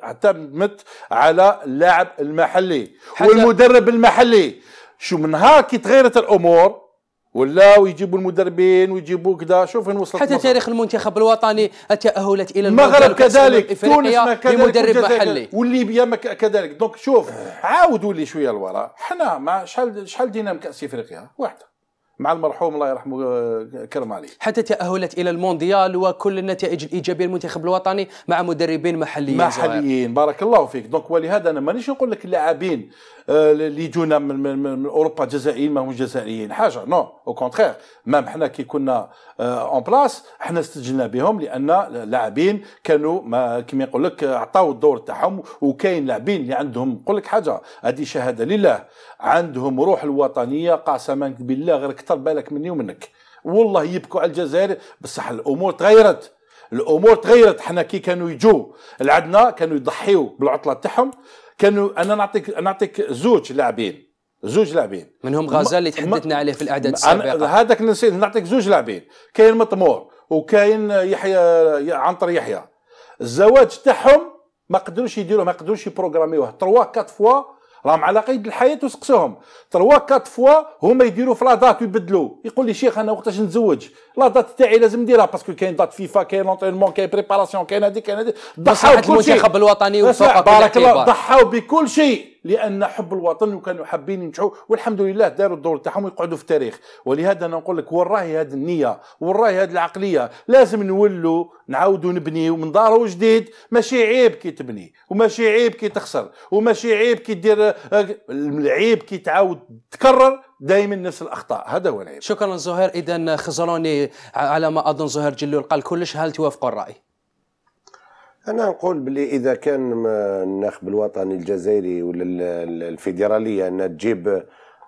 اعتمدت على اللاعب المحلي والمدرب المحلي شو من هاك تغيرت الامور ولا ويجيبوا المدربين ويجيبوا كذا شوف وين وصلت حتى مصر. تاريخ المنتخب الوطني تاهلت الى المغرب كذلك تونس ما كذلك مدرب محلي والليبيا كذلك دونك شوف عاودوا لي شويه لورا حنا ما شحال شحال دينا من كاس افريقيا واحده مع المرحوم الله يرحمه آه، كرم علي حتى تأهلت إلى المونديال وكل النتائج الإيجابية للمنتخب الوطني مع مدربين محليين محليين بارك الله فيك دونك ولهذا أنا مانيش نقول لك اللاعبين اللي يجونا من, من, من اوروبا جزائريين ماهم جزائريين حاجه نو او كونترير مام حنا كي كنا اون بلاس حنا استجلنا بهم لان اللاعبين كانوا ما يقول لك عطاو الدور تاعهم وكاين لاعبين اللي عندهم نقول لك حاجه هذه شهاده لله عندهم روح الوطنيه قسما بالله غير كثر بالك مني ومنك والله يبكوا على الجزائر بصح الامور تغيرت الامور تغيرت حنا كي كانوا يجوا لعندنا كانوا يضحيوا بالعطله تاعهم كانوا انا نعطيك نعطيك زوج لاعبين زوج لاعبين من هم غزال اللي تحدثنا عليه في الاعداد السابقه هذاك نسيت نعطيك زوج لاعبين كاين مطمور وكاين يحيى عنتر يحيى الزواج تاعهم ما قدروش يديروه ما قدروش يبروغراميوه 3 4 فوا راهم على قيد الحياه وسقسوهم تروا كات فوا هما يديروا في لا دات ويبدلوا يقول لي شيخ انا وقتاش نتزوج لا دات تاعي لازم نديرها باسكو كاين دات فيفا كاين لونترينمون كاين بريباراسيون كاين هذيك كاين هذيك ضحاو بكل شيء المنتخب الوطني بارك الله ضحاو بكل شيء لان حب الوطن وكانوا حابين ينجحوا والحمد لله داروا الدور تاعهم ويقعدوا في التاريخ ولهذا انا نقول لك وين راهي هذه النيه وين راهي هذه العقليه لازم نولوا نعاودوا نبني من دار جديد ماشي عيب كي تبني وماشي عيب كي تخسر وماشي عيب كي دير العيب كي تعاود تكرر دائما نفس الاخطاء هذا هو العيب شكرا زهير اذا خزروني على ما اظن زهير جلول قال كلش هل توافقوا الراي انا نقول بلي اذا كان الناخب الوطني الجزائري ولا الفيدراليه انها تجيب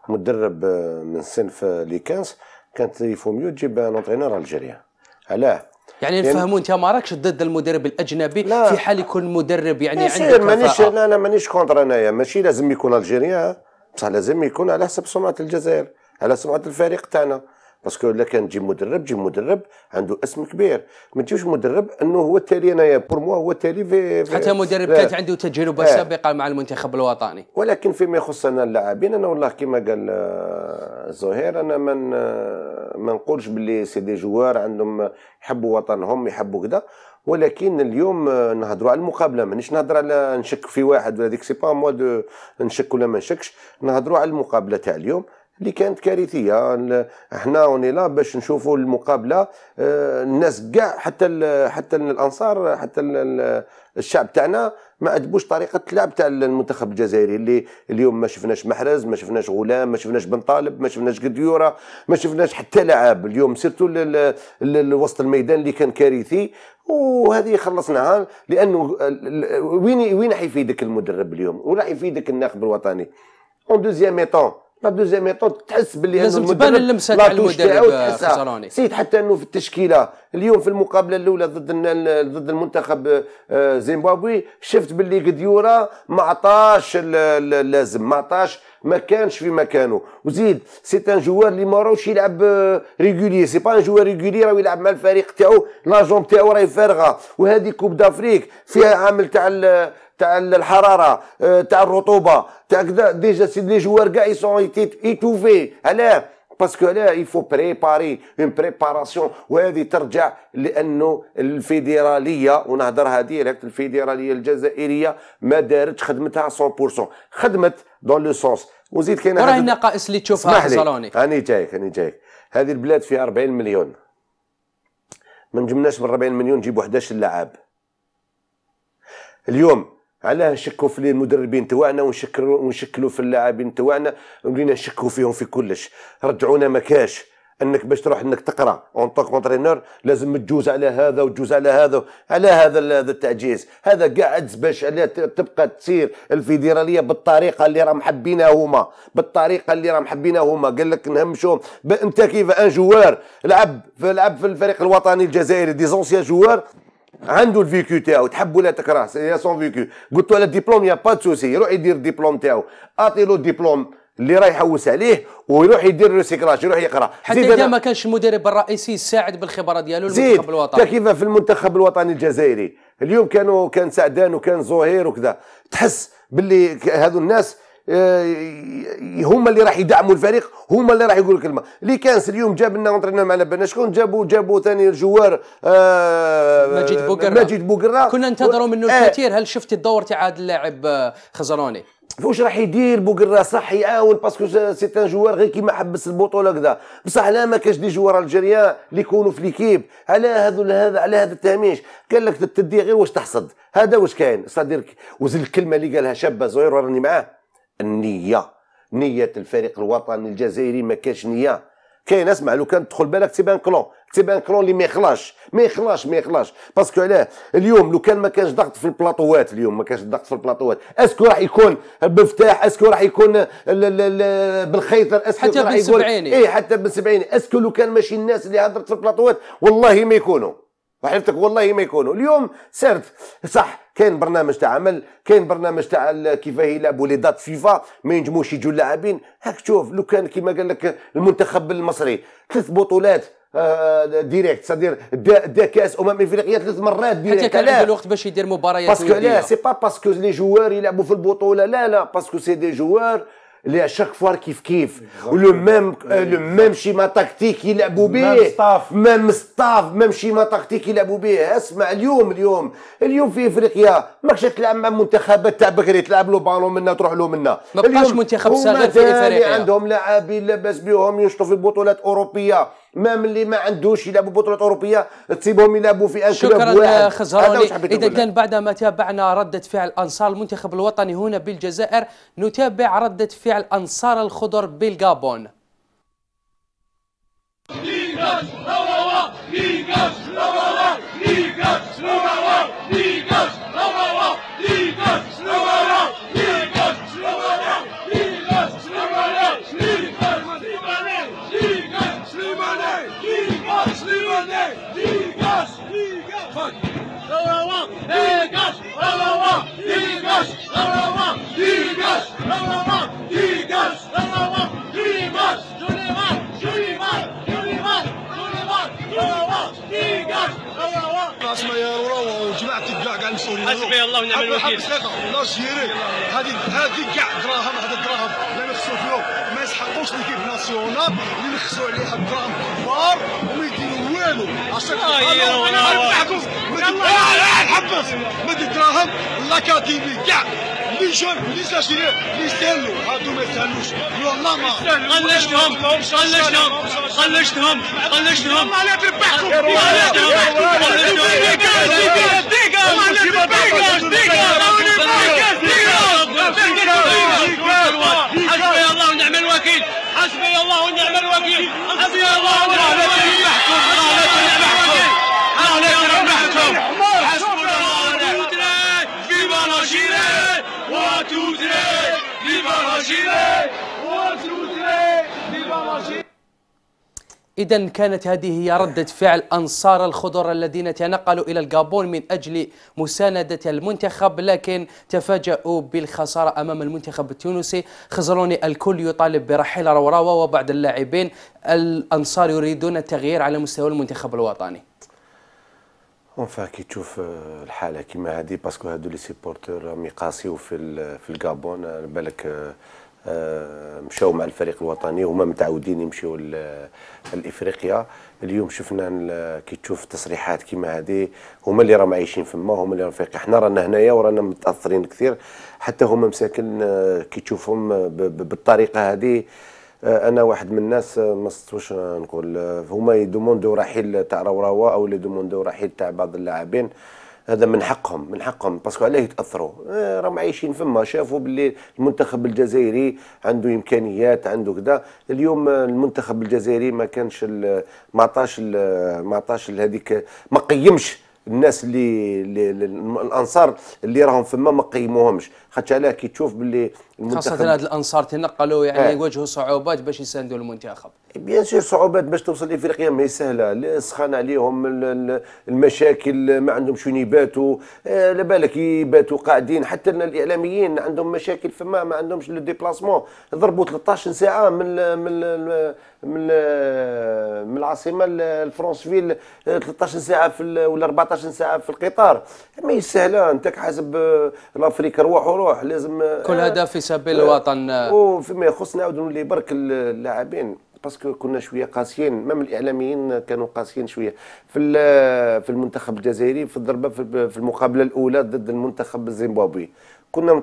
مدرب من صنف ليكانس كانت يفوميو تجيب اونترينور الجيريان علاه يعني نفهموا انت ما راكش ضد المدرب الاجنبي لا. في حال يكون مدرب يعني عنده مانيش لا انا مانيش كونتر انايا ماشي لازم يكون الجيريان بصح لازم يكون على حسب سمعه الجزائر على سمعه الفريق تاعنا باسكو لا كان تجيب مدرب تجيب مدرب عنده اسم كبير ما تجيبش مدرب انه هو التالي انايا بور موا هو التالي في, في حتى مدرب كانت عنده تجربه آه. سابقه مع المنتخب الوطني ولكن فيما يخص انا اللاعبين انا والله كما قال آه، زهير انا من ما نقولش باللي سي دي جوار عندهم يحبوا وطنهم يحبوا كذا ولكن اليوم آه، نهضروا على المقابله مانيش نهضر على نشك في واحد ولا ديك سي با موا نشك ولا ما نشكش نهضروا على المقابله تاع اليوم اللي كانت كارثيه احنا اوني لا باش نشوفوا المقابله آه، الناس كاع حتى الـ حتى الـ الانصار حتى الـ الشعب تاعنا ما عجبوش طريقه اللعب تاع المنتخب الجزائري اللي اليوم ما شفناش محرز ما شفناش غلام ما شفناش بن طالب ما شفناش قديوره ما شفناش حتى لعاب اليوم سيرتو وسط الميدان اللي كان كارثي وهذه خلصناها لانه وين وين حيفيدك المدرب اليوم ولا حيفيدك الناخب الوطني اون دوزيام ايطون لا دوزيام ميطود تحس باللي لازم تبان اللمسه تاع المدرب آه، خسراني سيد حتى انه في التشكيله اليوم في المقابله الاولى ضد ضد المنتخب آه، زيمبابوي شفت باللي قديورا ما عطاش اللازم ما عطاش ما كانش في مكانه وزيد سي ان جوار اللي ما راهوش يلعب آه، ريغولي سي با ان جوار ريغولي راه يلعب مع الفريق تاعو لاجون تاعو راهي فارغه وهذه كوب دافريك فيها عامل تاع تاع الحراره آه، تاع الرطوبه تاع كذا ديجا سي لي جوار كاع يسون ايتوفي علاه باسكو لا يفو بريباري اون بريباراسيون وهذه ترجع لانه الفيدراليه ونهضرها ديريكت الفيدراليه الجزائريه ما دارتش خدمتها 100% خدمت دون لو سونس وزيد كاين راهي النقائص اللي تشوفها في صالوني هاني جايك هاني جايك هذه البلاد فيها 40 مليون ما نجمناش من 40 مليون نجيبوا 11 لاعب اليوم علاه نشكوا في المدربين تاعنا ونشكلوا ونشكلوا في اللاعبين تاعنا ولينا نشكوا فيهم في كلش رجعونا ما كاش انك باش تروح انك تقرا اون توك اونترينور لازم تجوز على هذا وتجوز على هذا على هذا هذا التعجيز هذا قاعد باش تبقى تصير الفيدراليه بالطريقه اللي راهم حابينها هما بالطريقه اللي راهم حابينها هما قال لك نهمشهم انت كيف ان جوار لعب لعب في الفريق الوطني الجزائري دي زونسيان جوار عنده الفيكو تاعو تحب ولا تكره سي سون فيكو قلت له الدبلوم يا با سوسي يروح يدير الدبلوم تاعو اعطي له الدبلوم اللي راه يحوس عليه ويروح يدير ريسيكلاج يروح يقرا حتى اذا ما كانش المدرب الرئيسي يساعد بالخبره ديالو المنتخب الوطني كيف في المنتخب الوطني الجزائري اليوم كانوا كان سعدان وكان زهير وكذا تحس باللي هذو الناس آه، هما اللي راح يدعموا الفريق هما اللي راح يقولوا الكلمه اللي كانس اليوم جاب لنا اونترينور مع على شكون جابوا جابوا ثاني الجوار آه، مجيد بوغرا مجيد بوغرا كنا ننتظروا منه آه. الكثير هل شفت الدور تاع هذا اللاعب خزروني واش راح يدير بوقرة صح يعاون باسكو سي ان جوار غير كيما حبس البطوله كذا بصح لا ما كاش دي جوار الجيريان اللي يكونوا في ليكيب على هذا على هذا التهميش قال لك تدي غير واش تحصد هذا واش كاين صدرك وزل الكلمه اللي قالها شابه زوير وراني معاه النيه نيه الفريق الوطني الجزائري ما كاش نيه كاين اسمع لو كان تدخل بالك تيبان كلون تيبان كلون اللي ما يخلاش ما يخلاش ما يخلاش باسكو علاه اليوم لو كان ما كانش ضغط في البلاطوات اليوم ما كانش ضغط في البلاطوات اسكو راح يكون بمفتاح اسكو راح يكون بالخيطر اسكو حتى بن سبعيني اي حتى بن سبعيني اسكو لو كان ماشي الناس اللي هضرت في البلاطوات والله ما يكونوا وحلفتك والله ما يكونوا اليوم سيرت صح كاين برنامج تاع عمل كاين برنامج تاع كيفاه يلعبوا لي دات فيفا ما ينجموش يجوا اللاعبين هاك تشوف لو كان كيما قال لك المنتخب المصري ثلاث بطولات ديريكت سادير دا, دا كاس امم افريقيا ثلاث مرات ديريكت حتى كان عنده الوقت باش يدير مباريات باسكو لا سي با باسكو لي جوار يلعبوا في البطوله لا لا باسكو سي دي جوار اللي شاك فوار كيف كيف ولو ميم لو ميم شيما تكتيك يلعبوا به ميم ستاف ميم ستاف ميم شيما تكتيك يلعبوا به اسمع اليوم اليوم اليوم في افريقيا ماكش تلعب مع منتخبات تاع بكري تلعب له بالون منا تروح له منا ما بقاش منتخب صغير في افريقيا عندهم لاعبين لاباس بهم يشطوا في بطولات اوروبيه مام اللي ما عندوش يلعبوا بطولات اوروبيه تسيبهم يلعبوا في ان شكرا خزروني اذا كان بعد ما تابعنا رده فعل انصار المنتخب الوطني هنا بالجزائر نتابع رده فعل انصار الخضر بالغابون جماعه الكاع كاع المسؤولين حسبي الله ونعم الوكيل الجيري هذه هذه كاع دراهم هذا الدراهم لا نخسو فيهم ما يسحقوش ليكيب ناسيونال اللي نخسروا عليه الدراهم كبار وما قدامه عشان حبس مد الدراهم الاكاديمي كاع اللي جون اللي ساجيري اللي يستاهلوا هادو ما يستاهلوش والله ما قلشتهم قلشتهم قلشتهم قلشتهم حسبي الله ونعم الوكيل حسبي الله ونعم الوكيل حسبي الله ونعم الوكيل إذا كانت هذه هي ردة فعل أنصار الخضر الذين تنقلوا إلى الجابون من أجل مساندة المنتخب لكن تفاجؤوا بالخسارة أمام المنتخب التونسي خزروني الكل يطالب برحيل روراوا وبعض اللاعبين الأنصار يريدون التغيير على مستوى المنتخب الوطني اونفا كي تشوف الحاله كيما هذه باسكو هادو لي سيبورتور راهم يقاسيو في في الكابون على آه، بالك آه، آه، مشاو مع الفريق الوطني هما متعودين يمشيو لافريقيا اليوم شفنا كي تشوف تصريحات كيما هذه هما اللي راهم عايشين فما هما اللي راهم في حنا رانا هنايا ورانا متاثرين كثير حتى هما مساكن كي تشوفهم بالطريقه هذه آه، انا واحد من الناس آه، ما استوش آه، نقول هما يدوموندو رحيل تاع روروا او لي يدوموندو رحيل تاع بعض اللاعبين هذا من حقهم من حقهم باسكو علاه يتاثروا راهم عايشين فما شافوا باللي المنتخب الجزائري عنده امكانيات عنده كذا اليوم المنتخب الجزائري ما كانش ما عطاش ما عطاش هذيك ما قيمش الناس اللي, اللي الانصار اللي راهم فما ما قيموهمش خاطش علاه كي تشوف باللي المنتخب خاصه هاد الانصار تنقلوا يعني آه. يواجهوا صعوبات باش يساندوا المنتخب بيان سور صعوبات باش توصل لافريقيا ماهي سهله سخان عليهم المشاكل ما عندهمش وين يباتوا آه، لا بالك يباتوا قاعدين حتى الاعلاميين عندهم مشاكل فما ما عندهمش لو ديبلاسمون ضربوا 13 ساعه من من من من العاصمه لفرونسفيل 13 ساعه في ولا 14 ساعه في القطار ماهيش سهله انت حسب آه، لافريك روح وروح لازم آه، كل هذا في سبيل آه، الوطن وفيما يخص نعاود نولي برك اللاعبين باسكو كنا شويه قاسيين مام الاعلاميين كانوا قاسيين شويه في في المنتخب الجزائري في الضربه في المقابله الاولى ضد المنتخب الزيمبابوي كنا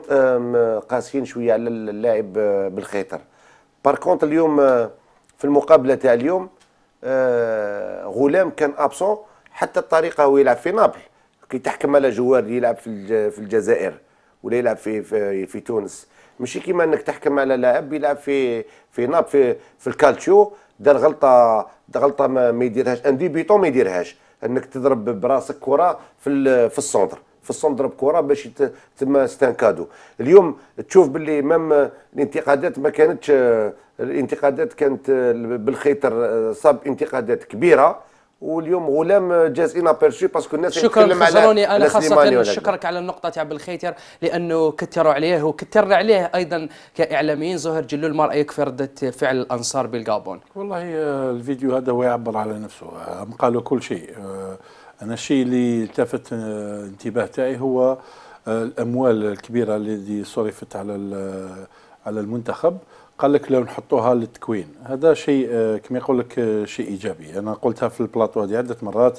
قاسيين شويه على اللاعب بالخيطر باركونت اليوم في المقابله تاع اليوم آه، غلام كان ابسون حتى الطريقه هو يلعب في نابل كي تحكم على جوار يلعب في في الجزائر ولا يلعب في في, في تونس ماشي كيما انك تحكم على لاعب يلعب في في ناب في في الكالتشيو دار غلطه دار غلطه ما يديرهاش ان ديبيتون ما يديرهاش انك تضرب براسك كره في في السونتر في الصندر ضرب باش تما ستانكادو اليوم تشوف باللي مام الانتقادات ما كانتش الانتقادات كانت بالخيطر صاب انتقادات كبيره واليوم غلام جاز ان ابيرشي باسكو الناس تتكلم على انا خاصه شكرك على النقطه تاع بالخيتر لانه كثروا عليه وكثرنا عليه ايضا كاعلاميين زهر جلول ما رايك في رده فعل الانصار بالكابون والله آه، الفيديو هذا هو يعبر على نفسه آه، قالوا كل شيء آه، انا الشيء اللي التفت آه، انتباه تاعي هو آه، الاموال الكبيره التي صرفت على آه، على المنتخب قال لك لو نحطوها للتكوين هذا شيء كما يقول لك شيء ايجابي انا قلتها في البلاطو هذه عده مرات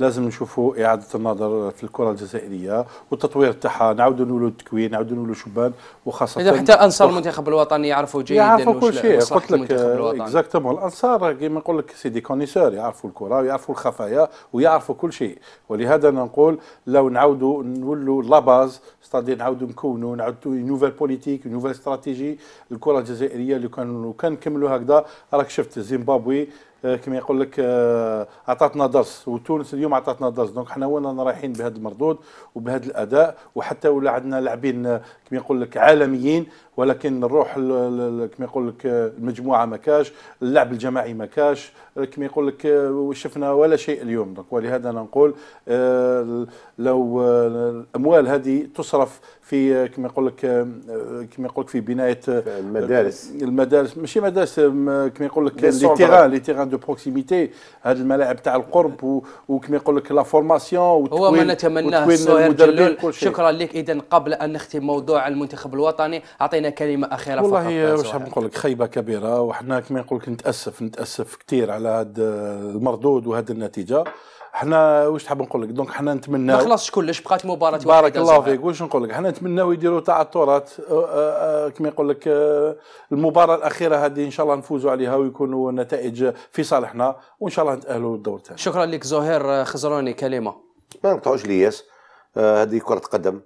لازم نشوفوا إعادة النظر في الكرة الجزائرية والتطوير تاعها نعاودوا نولوا التكوين نعاودوا نولوا شبان وخاصة إذا حتى أنصار المنتخب الوطني يعرفوا جيدا يعرفوا كل شيء قلت لك اكزاكتومون الأنصار كيما نقول لك سيدي كونيسور يعرفوا الكرة ويعرفوا الخفايا ويعرفوا كل شيء ولهذا نقول لو نعاودوا نولوا لا باز ستادي نعاودوا نكونوا نعاودوا نوفيل بوليتيك نوفيل استراتيجي الكرة الجزائرية اللي كان لو كان نكملوا هكذا راك شفت زيمبابوي آه، كما يقول لك اعطتنا آه، درس وتونس اليوم اعطتنا درس دونك حنا وين رايحين بهذا المردود وبهذا الاداء وحتى ولا عندنا لاعبين آه، كما يقول لك عالميين ولكن الروح كما يقول لك المجموعه ما كاش اللعب الجماعي ما كاش كما يقول لك شفنا ولا شيء اليوم دونك ولهذا انا نقول آه، لو آه، الاموال هذه تصرف في كما يقول لك آه، كما يقول لك في بنايه المدارس المدارس ماشي مدارس كما يقول لك لي تيران لي تيران دو بروكسيميتي هذه الملاعب تاع القرب وكما يقول لك لا فورماسيون هو ما نتمناه شكرا لك اذا قبل ان نختم موضوع موضوع المنتخب الوطني اعطينا كلمه اخيره والله واش نقول لك خيبه كبيره وحنا كما نقول لك نتاسف نتاسف كثير على هذا المردود وهذه النتيجه حنا واش تحب نقول لك دونك حنا نتمناو ما خلصش كلش بقات مباراه واحده بارك الله فيك واش نقول لك حنا نتمناو يديروا تعثرات كما يقول لك المباراه الاخيره هذه ان شاء الله نفوزوا عليها ويكونوا نتائج في صالحنا وان شاء الله نتاهلوا للدور الثاني شكرا لك زهير خزروني كلمه ما نقطعوش لياس آه، هذه كره قدم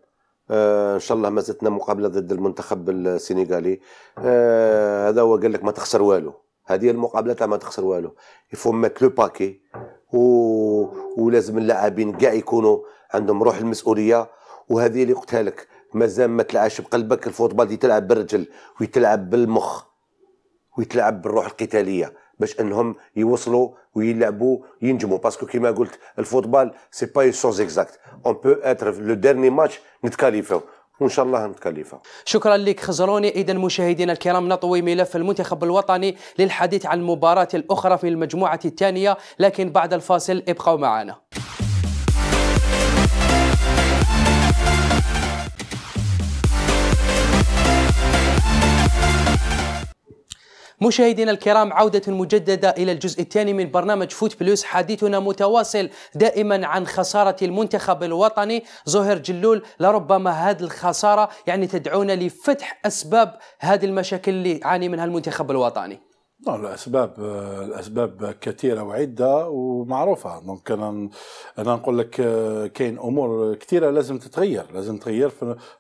آه، ان شاء الله زدنا مقابله ضد المنتخب السنغالي آه، هذا هو قال لك ما تخسر والو هذه المقابله تاع ما تخسر والو يفو ميت لو باكي و... ولازم اللاعبين كاع يكونوا عندهم روح المسؤوليه وهذه اللي قلتها لك مازال ما تلعبش بقلبك الفوتبال دي تلعب بالرجل ويتلعب بالمخ ويتلعب بالروح القتاليه باش انهم يوصلوا ويلعبوا ينجموا باسكو كيما قلت الفوتبال سي با سونز اكزاكت اون بو اتر لو ديرني ماتش نتكاليفو وان شاء الله نتكاليفو شكرا لك خزروني، اذا مشاهدينا الكرام نطوي ملف المنتخب الوطني للحديث عن المباراه الاخرى في المجموعه الثانيه، لكن بعد الفاصل ابقوا معنا. مشاهدينا الكرام عودة مجددة إلى الجزء الثاني من برنامج فوت بلوس حديثنا متواصل دائما عن خسارة المنتخب الوطني زهير جلول لربما هذه الخسارة يعني تدعونا لفتح أسباب هذه المشاكل اللي عاني منها المنتخب الوطني نعم، الاسباب الاسباب كثيره وعده ومعروفه دونك انا انا نقول لك كاين امور كثيره لازم تتغير لازم تتغير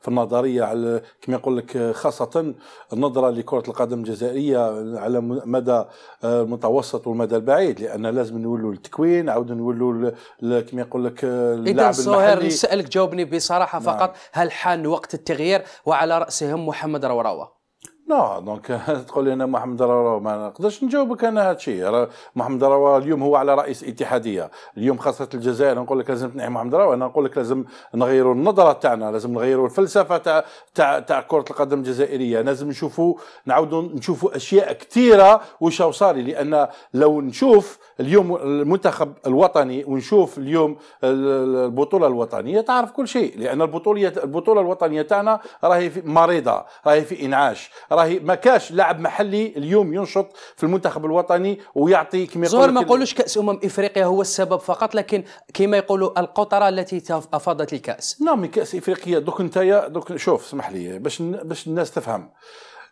في النظريه على كما يقول لك خاصه النظره لكره القدم الجزائريه على مدى المتوسط والمدى البعيد لان لازم نولوا التكوين عاود نولوا كما يقول لك اللاعب المحلي نسالك جاوبني بصراحه نعم. فقط نعم. هل حان وقت التغيير وعلى راسهم محمد رواروه نو دونك تقول لي انا محمد روا ما نقدرش نجاوبك انا هذا الشيء محمد روا اليوم هو على رئيس اتحاديه اليوم خاصه الجزائر نقول لك لازم تنحي محمد روا انا نقول لك لازم نغيروا النظره تاعنا لازم نغيروا الفلسفه تاع تاع تاع كره القدم الجزائريه لازم نشوفوا نعاودوا نشوفوا اشياء كثيره واش صاري لان لو نشوف اليوم المنتخب الوطني ونشوف اليوم البطوله الوطنيه تعرف كل شيء لان البطوله البطوله الوطنيه تاعنا راهي مريضه راهي في انعاش راهي ما كاش لاعب محلي اليوم ينشط في المنتخب الوطني ويعطي كما يقولوا ما نقولوش كاس امم افريقيا هو السبب فقط لكن كما يقولوا القطره التي افاضت الكاس نعم كاس افريقيا دوك انت يا دوك شوف اسمح لي باش باش الناس تفهم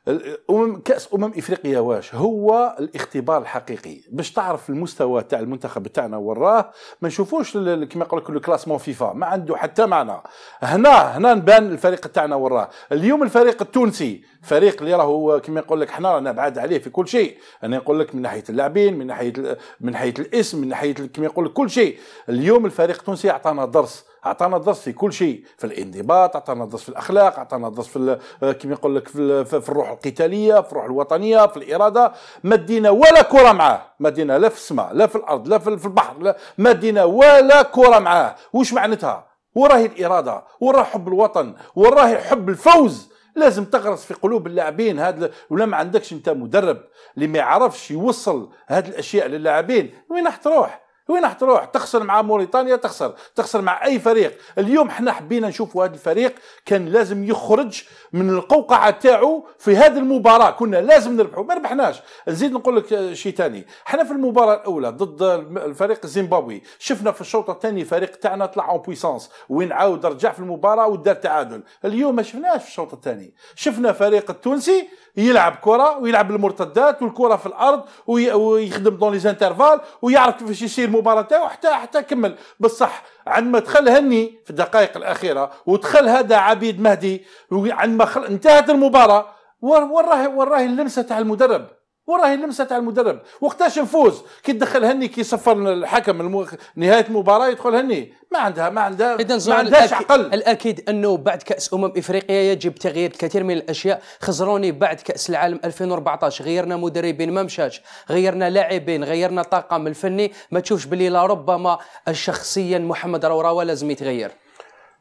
الامم كاس امم افريقيا واش هو الاختبار الحقيقي باش تعرف المستوى تاع المنتخب تاعنا وراه ما نشوفوش كيما يقول لك الكلاسمون فيفا ما عنده حتى معنى هنا هنا نبان الفريق تاعنا وراه اليوم الفريق التونسي فريق اللي راه كيما يقول لك حنا رانا بعاد عليه في كل شيء انا نقول لك من ناحيه اللاعبين من ناحيه من ناحيه الاسم من ناحيه كيما يقول لك كل شيء اليوم الفريق التونسي اعطانا درس اعطانا الدرس في كل شيء في الانضباط اعطانا الدرس في الاخلاق اعطانا الدرس في آه، كما يقول لك في, في الروح القتاليه في الروح الوطنيه في الاراده ما دينا ولا كره معاه ما دينا لا في السماء لا في الارض لا في البحر لا ما دينا ولا كره معاه واش معناتها وراهي الاراده وراه حب الوطن وراهي حب الفوز لازم تغرس في قلوب اللاعبين هذا ولا ما عندكش انت مدرب اللي ما يعرفش يوصل هذه الاشياء للاعبين وين راح تروح وين راح تروح تخسر مع موريتانيا تخسر تخسر مع اي فريق اليوم حنا حبينا نشوفوا هذا الفريق كان لازم يخرج من القوقعه تاعو في هذه المباراه كنا لازم نربحوا ما ربحناش نزيد نقول لك شيء ثاني حنا في المباراه الاولى ضد الفريق الزيمبابوي شفنا في الشوط الثاني فريق تاعنا طلع اون بويسونس وين عاود رجع في المباراه ودار تعادل اليوم ما شفناش في الشوط الثاني شفنا فريق التونسي يلعب كره ويلعب المرتدات والكره في الارض ويخدم دون لي زانترفال ويعرف كيفاش يسير المباراه تاعو حتى حتى كمل بصح عندما دخل هني في الدقائق الاخيره ودخل هذا عبيد مهدي عندما خل... انتهت المباراه وراه وراه اللمسه تاع المدرب وراهي اللمسه تاع المدرب وقتاش نفوز كي دخل هني كي صفر الحكم المو... نهايه المباراه يدخل هني ما عندها ما عندها إذن ما عندهاش عقل الاكيد انه بعد كاس امم افريقيا يجب تغيير الكثير من الاشياء خزروني بعد كاس العالم 2014 غيرنا مدربين ما مشاش غيرنا لاعبين غيرنا الطاقم الفني ما تشوفش باللي لربما شخصيا محمد روراوا لازم يتغير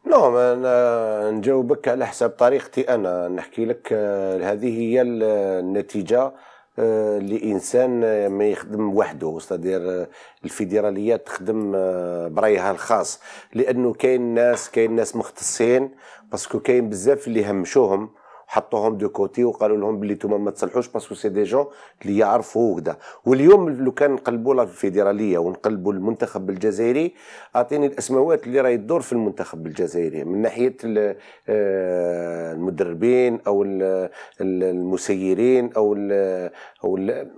نو انا نجاوبك على حسب طريقتي انا نحكي لك آه، هذه هي النتيجه آه، لانسان آه، ما يخدم وحده استدير آه، الفيدراليات تخدم برايها الخاص لانه كاين ناس كاين ناس مختصين باسكو كاين بزاف اللي همشوهم حطوهم دو كوتي وقالوا لهم بلي توما ما تصلحوش باسكو سي دي جون اللي يعرفوا وكذا واليوم لو كان نقلبوا لا الفيدراليه ونقلبوا المنتخب الجزائري اعطيني الاسماوات اللي راهي تدور في المنتخب الجزائري من ناحيه آه، المدربين او المسيرين او الـ او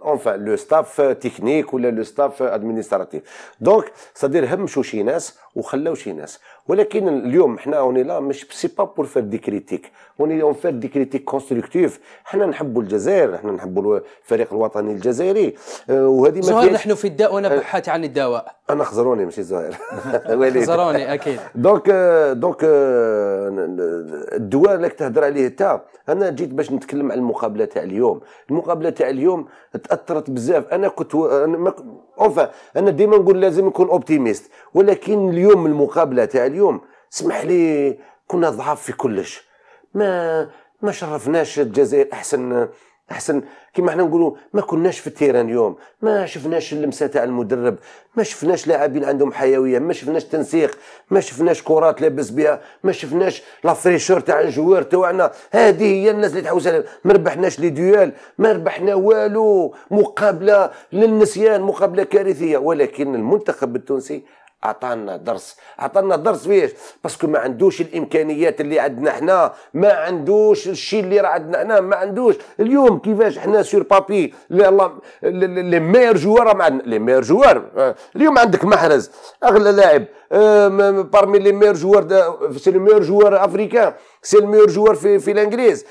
اونفا لو ستاف تكنيك ولا لو ستاف ادمينستراتيف دونك صدير همشوا شي ناس وخلاو شي ناس ولكن اليوم حنا اوني لا مش سي با بور فير دي كريتيك اوني اون فير دي كريتيك كونستركتيف حنا نحبوا الجزائر حنا نحبوا الفريق الوطني الجزائري آه، وهذه ما زهير نحن في الداء ونبحث آه، عن الدواء انا خزروني ماشي زهير خزروني اكيد دونك euh، euh، دونك الدواء اللي تهضر عليه انت انا جيت باش نتكلم على المقابله تاع اليوم المقابله تاع اليوم تاثرت بزاف انا كنت انا اونفان انا ديما نقول لازم نكون اوبتيميست ولكن اليوم المقابله تاع اليوم سمح لي كنا ضعاف في كلش ما ما شرفناش الجزائر احسن احسن كما احنا نقولوا ما كناش في التيران اليوم ما شفناش اللمسه تاع المدرب ما شفناش لاعبين عندهم حيويه ما شفناش تنسيق ما شفناش كرات لابس بها ما شفناش لا فريشور تاع الجوار تاعنا هذه هي الناس اللي تحوس عليها ما ربحناش لي ديوال ما ربحنا والو مقابله للنسيان مقابله كارثيه ولكن المنتخب التونسي عطانا درس عطانا درس ليش باسكو ما عندوش الامكانيات اللي عندنا حنا ما عندوش الشيء اللي راه عندنا حنا ما عندوش اليوم كيفاش حنا سور بابي لي مير جوار ما عندنا لي مير جوار اليوم عندك محرز اغلى لاعب بارمي آه، لي مير جوار سي لي مير جوار افريكان سي الميور جوار في في الانجليز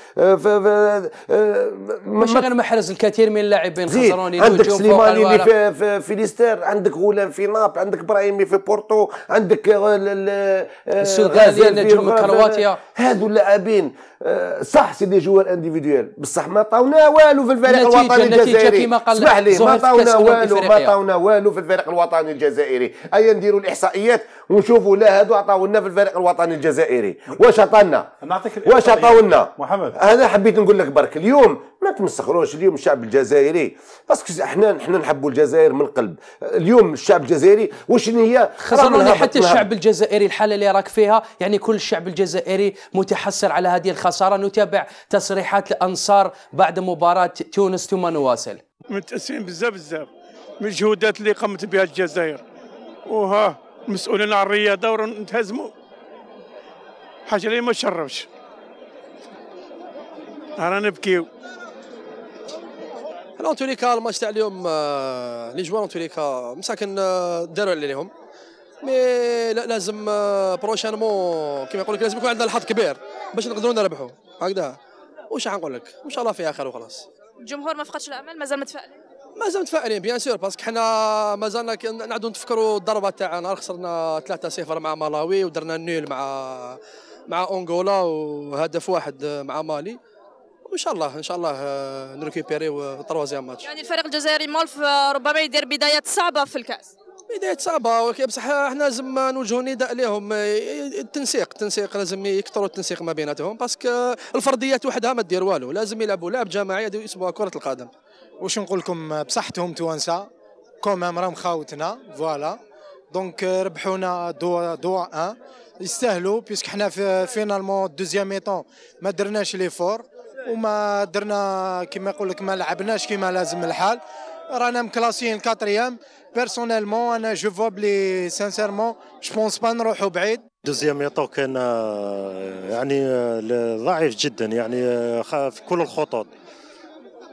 ماشي غير محرز الكثير من اللاعبين خزروني عندك سليماني اللي في, في, في ليستر عندك غولان في ناب عندك برايمي في بورتو عندك آه، آه، السنغالي نجم كرواتيا هذو اللاعبين آه، صح سي دي جوار انديفيديوال بصح ما طاونا والو في الفريق الوطني الجزائري اسمح لي ما طاونا والو ما طاونا والو في الفريق الوطني الجزائري ايا نديروا الاحصائيات ونشوفوا لا هادو عطاو لنا في الفريق الوطني الجزائري واش عطانا واش عطاو لنا محمد انا حبيت نقول لك برك اليوم ما تمسخروش اليوم الشعب الجزائري باسكو احنا احنا نحبوا الجزائر من القلب اليوم الشعب الجزائري واش هي خسرنا حتى الشعب الجزائري الحاله اللي راك فيها يعني كل الشعب الجزائري متحسر على هذه الخساره نتابع تصريحات الانصار بعد مباراه تونس ثم نواصل متاسفين بزاف بزاف المجهودات اللي قامت بها الجزائر وها مسؤولين عن الرياضه ونتهزموا حاجه اللي ما تشرفش رانا نبكيو انا توليكا الماتش تاع اليوم لي جوار توليكا مساكن آه، داروا عليهم مي لازم بروشانمون آه، كيما يقول لك لازم يكون عندنا الحظ كبير باش نقدروا نربحوا هكذا واش غنقول لك ان شاء الله فيها خير وخلاص الجمهور ما فقدش الامل مازال متفائل مازال متفائلين بيان سور باسكو حنا مازالنا نعدو نتفكروا الضربه تاع نهار خسرنا 3-0 مع مالاوي ودرنا النيل مع مع انغولا وهدف واحد آه، مع مالي وان شاء الله ان شاء الله آه، نريكوبيريو تروازيام ماتش يعني الفريق الجزائري مولف آه، ربما يدير بدايات صعبه في الكاس بداية صعبة ولكن بصح احنا لازم نوجهوا نداء لهم آه، التنسيق التنسيق لازم يكثروا التنسيق ما بيناتهم باسكو الفرديات وحدها ما دير والو لازم يلعبوا لعب جماعي يسموها كرة القدم واش نقول لكم بصحتهم توانسة كومام راهم خاوتنا فوالا دونك ربحونا دو دو ان يستاهلوا بيسك حنا فينالمون دوزيام ايطون ما درناش لي فور وما درنا كما يقول لك ما لعبناش كما لازم الحال رانا مكلاسيين كاتريام بيرسونيلمون انا جو فوا بلي سانسيرمون جو بونس با نروحوا بعيد دوزيام يطو كان آه، يعني آه، ضعيف جدا يعني آه، في كل الخطوط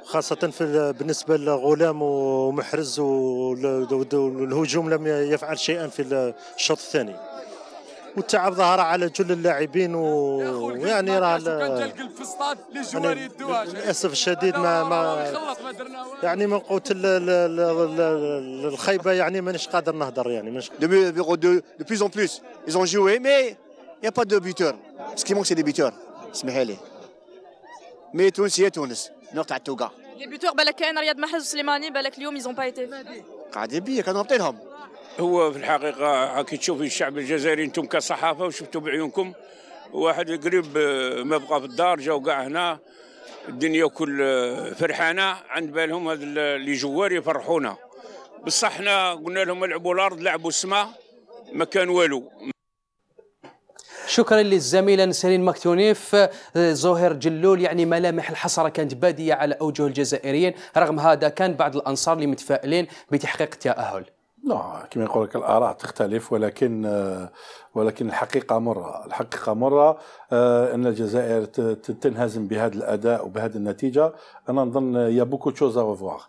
خاصة في بالنسبة لغلام ومحرز والهجوم لم يفعل شيئا في الشوط الثاني والتعب ظهر على جل اللاعبين ويعني راه يعني للاسف الشديد ما ما يعني من قوه الخيبه يعني مانيش قادر نهضر يعني مانيش de plus en plus ils ont joué mais il n'y a pas de buteur ce qui manque c'est des اسمحي لي مي تونس هي تونس نقطع تاع التوقع لي بيتور بالك كاين رياض محرز وسليماني بالك اليوم ايزون با ايتي قاعدين بيا كانوا هابطينهم هو في الحقيقة هاكي تشوفي الشعب الجزائري أنتم كصحافة وشفتوا بعيونكم واحد قريب آه، ما بقى في الدار جاو كاع هنا الدنيا كل آه، فرحانة عند بالهم هذا اللي جوار يفرحونا بصح حنا قلنا لهم لعبوا الأرض لعبوا السماء ما كان والو شكرا للزميلة نسرين مكتونيف آه، زهير جلول يعني ملامح الحسرة كانت بادية على أوجه الجزائريين رغم هذا كان بعض الأنصار اللي متفائلين بتحقيق التأهل لا كما يقول لك الاراء تختلف ولكن آه، ولكن الحقيقه مره الحقيقه مره آه، ان الجزائر تنهزم بهذا الاداء وبهذه النتيجه انا نظن يا بوكو تشوز افواغ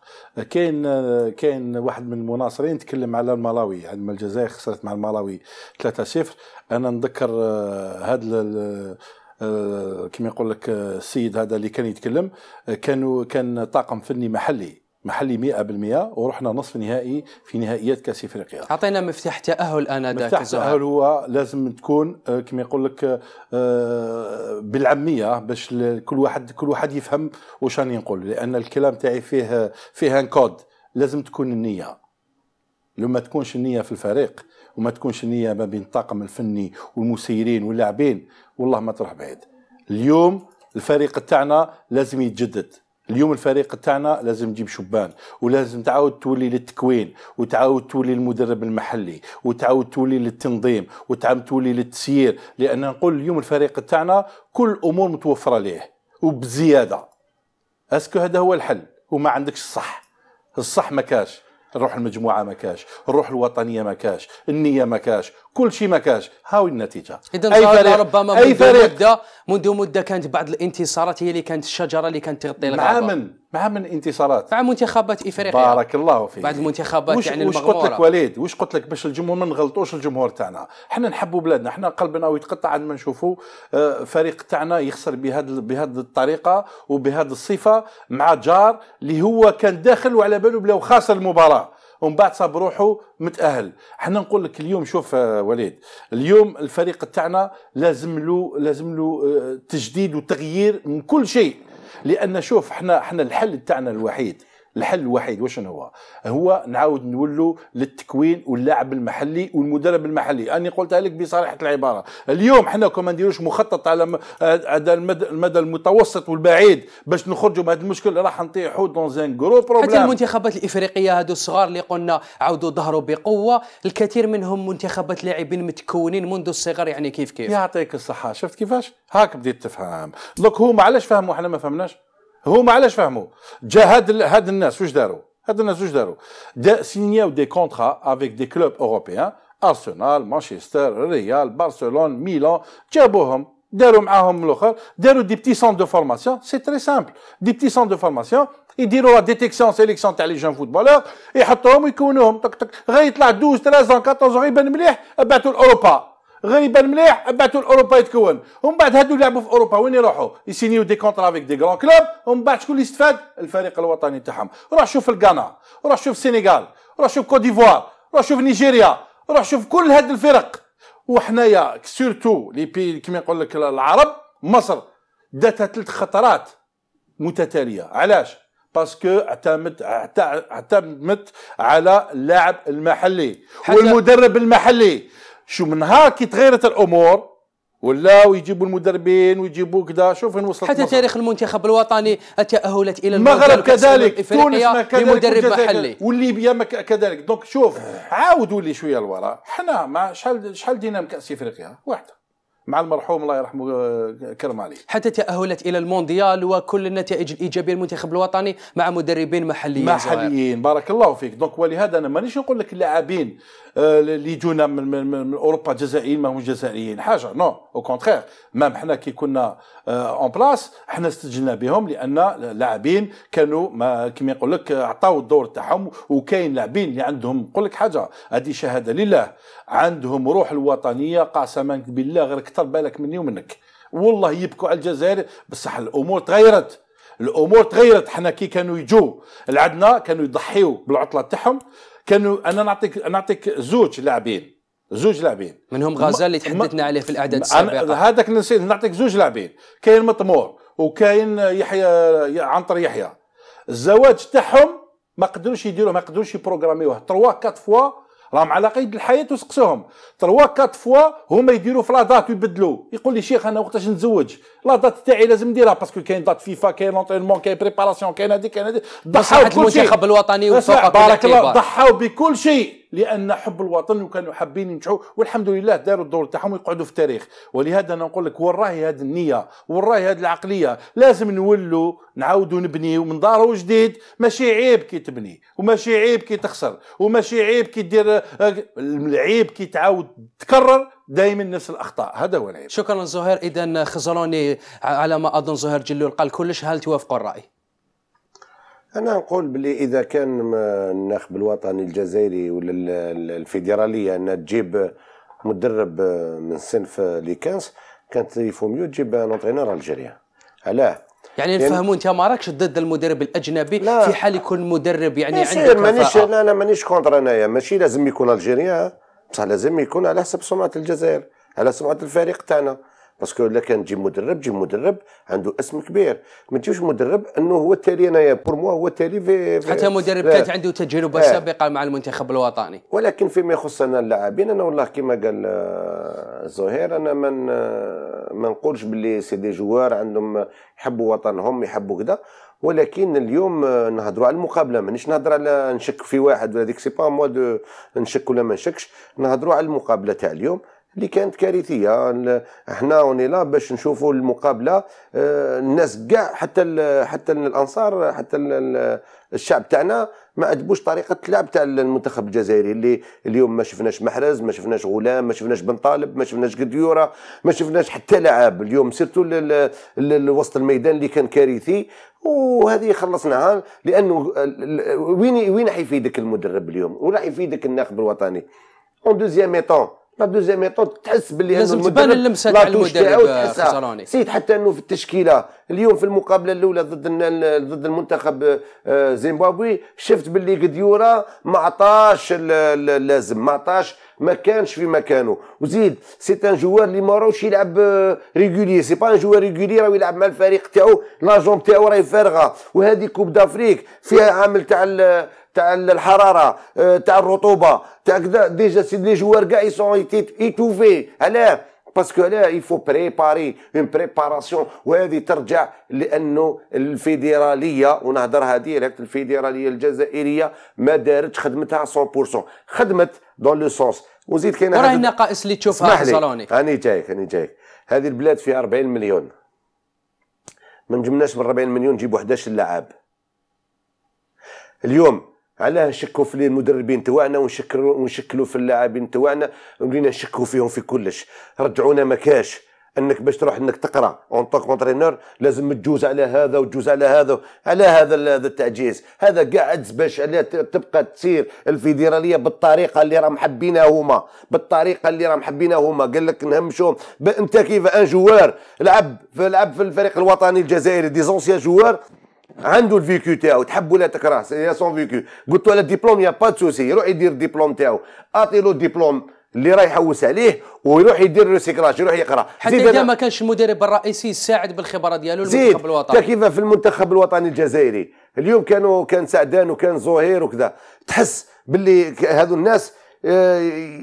كاين آه، كاين واحد من المناصرين تكلم على الملاوي عندما الجزائر خسرت مع الملاوي 3-0 انا نذكر هذا كما يقول لك السيد هذا اللي كان يتكلم كانوا كان طاقم فني محلي محلي 100% ورحنا نصف نهائي في نهائيات كاس افريقيا اعطينا مفتاح تاهل انذاك مفتاح التاهل هو لازم تكون آه، كما يقول لك آه، بالعاميه باش كل واحد كل واحد يفهم واش راني نقول لان الكلام تاعي فيه فيه ان كود لازم تكون النيه لو ما تكونش النيه في الفريق وما تكونش النيه ما بين الطاقم الفني والمسيرين واللاعبين والله ما تروح بعيد اليوم الفريق تاعنا لازم يتجدد اليوم الفريق تاعنا لازم تجيب شبان ولازم تعاود تولي للتكوين وتعاود تولي للمدرب المحلي وتعاود تولي للتنظيم وتعاود تولي للتسيير لان نقول اليوم الفريق تاعنا كل الامور متوفره ليه وبزياده اسكو هذا هو الحل وما عندكش الصح الصح ما كاش الروح المجموعه ما كاش الروح الوطنيه ما كاش النيه ما كاش كل شيء ما كاش هاوي النتيجه اذا اي فريق ربما اي فريق مده منذ مده كانت بعض الانتصارات هي اللي كانت الشجره اللي كانت تغطي الغابه مع من مع من انتصارات مع منتخبات افريقيا بارك الله فيك بعد المنتخبات وش يعني وش قلت لك وليد وش قلت لك باش الجمهور ما نغلطوش الجمهور تاعنا حنا نحبوا بلادنا حنا قلبنا ويتقطع عندما نشوفوا آه، فريق تاعنا يخسر بهذا بهذه الطريقه وبهذه الصفه مع جار اللي هو كان داخل وعلى باله بلي خاسر المباراه ومن بعد صاب روحه متاهل حنا نقول لك اليوم شوف آه، وليد اليوم الفريق تاعنا لازم له لازم له آه، تجديد وتغيير من كل شيء لان شوف احنا احنا الحل تاعنا الوحيد الحل الوحيد واش هو هو نعاود نولوا للتكوين واللاعب المحلي والمدرب المحلي انا قلتها لك بصراحه العباره اليوم حنا كما نديروش مخطط على آه، المدى المتوسط والبعيد باش نخرجوا من هذا المشكل راح نطيحوا دون زان غرو بروبليم حتى المنتخبات الافريقيه هذو الصغار اللي قلنا عاودوا ظهروا بقوه الكثير منهم منتخبات لاعبين متكونين منذ الصغر يعني كيف كيف يعطيك الصحه شفت كيفاش هاك بديت تفهم دوك هما علاش فهموا حنا ما فهمناش Je vais signer des contrats avec des clubs européens, Arsenal, Manchester, Real, Barcelone, Milan, Jaboham, des petits centres de formation. C'est très simple. Des petits centres de formation, ils diront la détection, sélection des jeunes footballeurs, et ils et غريبا مليح بعثوا لاوروبا يتكون ومن بعد هادو لعبوا في اوروبا وين يروحوا يسينيو دي كونترا افيك دي غران كلوب ومن بعد شكون اللي استفاد الفريق الوطني تاعهم روح شوف الغانا روح شوف السنغال روح شوف كوت ديفوار روح شوف نيجيريا روح شوف كل هاد الفرق وحنايا سورتو لي بي كيما يقول لك العرب مصر داتها ثلاث خطرات متتاليه علاش باسكو اعتمد اعتمدت على اللاعب المحلي والمدرب المحلي شو من هاك تغيرت الامور ولا ويجيبوا المدربين ويجيبوا كذا شوف وين وصلت حتى تاريخ المنتخب الوطني تأهلت الى المغرب كذلك تونس ما بمدرب محلي وليبيا كذلك دونك شوف عاودوا لي شويه لورا حنا مع شحال شحال دينا من كاس افريقيا واحده مع المرحوم الله يرحمه آه، كرمالي حتى تأهلت إلى المونديال وكل النتائج الإيجابية للمنتخب الوطني مع مدربين محليين محليين زوار. بارك الله فيك دونك ولهذا أنا مانيش نقول لك اللاعبين اللي يجونا من, من, اوروبا جزائريين ما جزائريين حاجه نو او كونترير مام حنا كي كنا اون بلاس حنا استجلنا بهم لان اللاعبين كانوا ما كما يقول لك عطاو الدور تاعهم وكاين لاعبين اللي عندهم نقول لك حاجه هذه شهاده لله عندهم روح الوطنيه قسما بالله غير كثر بالك مني ومنك والله يبكوا على الجزائر بصح الامور تغيرت الامور تغيرت حنا كي كانوا يجوا لعندنا كانوا يضحيوا بالعطله تاعهم كانوا انا نعطيك نعطيك زوج لاعبين زوج لاعبين منهم غازال اللي تحدثنا عليه في الاعداد السابقه هذاك نسيت نعطيك زوج لاعبين كاين مطمور وكاين يحيى عنتر يحيى الزواج تاعهم ما قدروش يديروه ما قدروش يبروغراميوه 3 4 فوا راهم على قيد الحياه وسقسوهم تروا كات فوا هما يديروا في لا دات ويبدلوا يقول لي شيخ انا وقتاش نتزوج لا دات تاعي لازم نديرها باسكو كاين دات فيفا كاين لونترينمون كاين بريباراسيون كاين هذيك كاين هذيك ضحاو بكل شيء المنتخب الوطني بارك الله ضحاو بكل شيء لان حب الوطن وكانوا حابين ينجحوا والحمد لله داروا الدور تاعهم يقعدوا في التاريخ ولهذا انا نقول لك وراهي هذه النيه وراهي هذه العقليه لازم نولوا نعاودوا نبنيو من دار وجديد ماشي عيب كي تبني وماشي عيب كي تخسر وماشي عيب كي دير العيب كي تعاود تكرر دائما نفس الاخطاء هذا هو العيب شكرا زهير اذا خزروني على ما اظن زهير جلول قال كلش هل توافقوا الراي انا نقول بلي اذا كان الناخب الوطني الجزائري ولا الفيدراليه انها تجيب مدرب من صنف ليكانس كانت يفو ميو تجيب ان اونترينور علاه يعني نفهموا انت ما راكش ضد المدرب الاجنبي لا. في حال يكون مدرب يعني عندك مانيش لا انا مانيش كونتر انايا ماشي لازم يكون الجيريا بصح لازم يكون على حسب سمعه الجزائر على سمعه الفريق تاعنا باسكو الا كان تجيب مدرب تجيب مدرب عنده اسم كبير ما تجيبش مدرب انه هو التالي انايا بور موا هو التالي في, في حتى مدرب كانت عنده تجربه آه. سابقه مع المنتخب الوطني ولكن فيما يخص انا اللاعبين انا والله كما قال آه، زهير انا من ما نقولش باللي سي دي جوار عندهم يحبوا وطنهم يحبوا كذا ولكن اليوم آه، نهضروا على المقابله مانيش نهضر على نشك في واحد ولا ديك سي با موا نشك ولا ما نشكش نهضروا على المقابله تاع اليوم اللي كانت كارثيه احنا اوني لا باش نشوفوا المقابله آه، الناس كاع حتى الـ حتى الـ الانصار حتى الـ الشعب تاعنا ما عجبوش طريقه اللعب تاع المنتخب الجزائري اللي اليوم ما شفناش محرز ما شفناش غلام ما شفناش بن طالب ما شفناش قديوره ما شفناش حتى لعاب اليوم سيرتو وسط الميدان اللي كان كارثي وهذه خلصناها لانه وين وين حيفيدك المدرب اليوم ولا حيفيدك الناخب الوطني اون دوزيام ايطون لا دوزيام ايطون تحس باللي لازم تبان اللمسه تاع المدرب سيد حتى انه في التشكيله اليوم في المقابله الاولى ضد ضد المنتخب آه، زيمبابوي شفت باللي قديورا ما عطاش اللازم ما عطاش ما كانش في مكانه وزيد سي ان جوار اللي ما راهوش يلعب ريغولي سي با ان جوار ريغولي راه يلعب مع الفريق تاعو لاجون تاعو راهي فارغه وهذه كوب دافريك فيها عامل تاع تاع الحراره آه، تاع الرطوبه تاع كذا ديجا سي لي جوار كاع ايسون ايتوفي علاه باسكو لا يفو بريباري اون بريباراسيون وهذه ترجع لانه الفيدراليه ونهضرها ديريكت الفيدراليه الجزائريه ما دارتش خدمتها 100% خدمت دون لو سونس وزيد كاين راهي النقائص اللي تشوفها في صالوني هاني جايك هاني جايك هذه البلاد فيها 40 مليون ما نجمناش من 40 مليون نجيبوا 11 لاعب اليوم علاه نشكوا في المدربين تواعنا ونشكلوا ونشكلوا في اللاعبين تواعنا ولينا نشكوا فيهم في كلش رجعونا ما كاش انك باش تروح انك تقرا اون طوك اونترينور لازم تجوز على هذا وتجوز على هذا على هذا هذا التعجيز هذا قاعد باش تبقى تسير الفيدراليه بالطريقه اللي راهم حابينها هما بالطريقه اللي راهم حابينها هما قال لك نهمشهم انت كيف ان جوار لعب في لعب في الفريق الوطني الجزائري دي زونسيان جوار عنده الفيكو تاعو تحب ولا تكره يا سون فيكو قلت له الدبلوم يا با سوسي يروح يدير الدبلوم تاعو اعطي له الدبلوم اللي راه يحوس عليه ويروح يدير ريسيكلاج يروح يقرا حتى اذا ما كانش المدرب الرئيسي يساعد بالخبره ديالو المنتخب الوطني كيف في المنتخب الوطني الجزائري اليوم كانوا كان سعدان وكان زهير وكذا تحس باللي هذو الناس آه،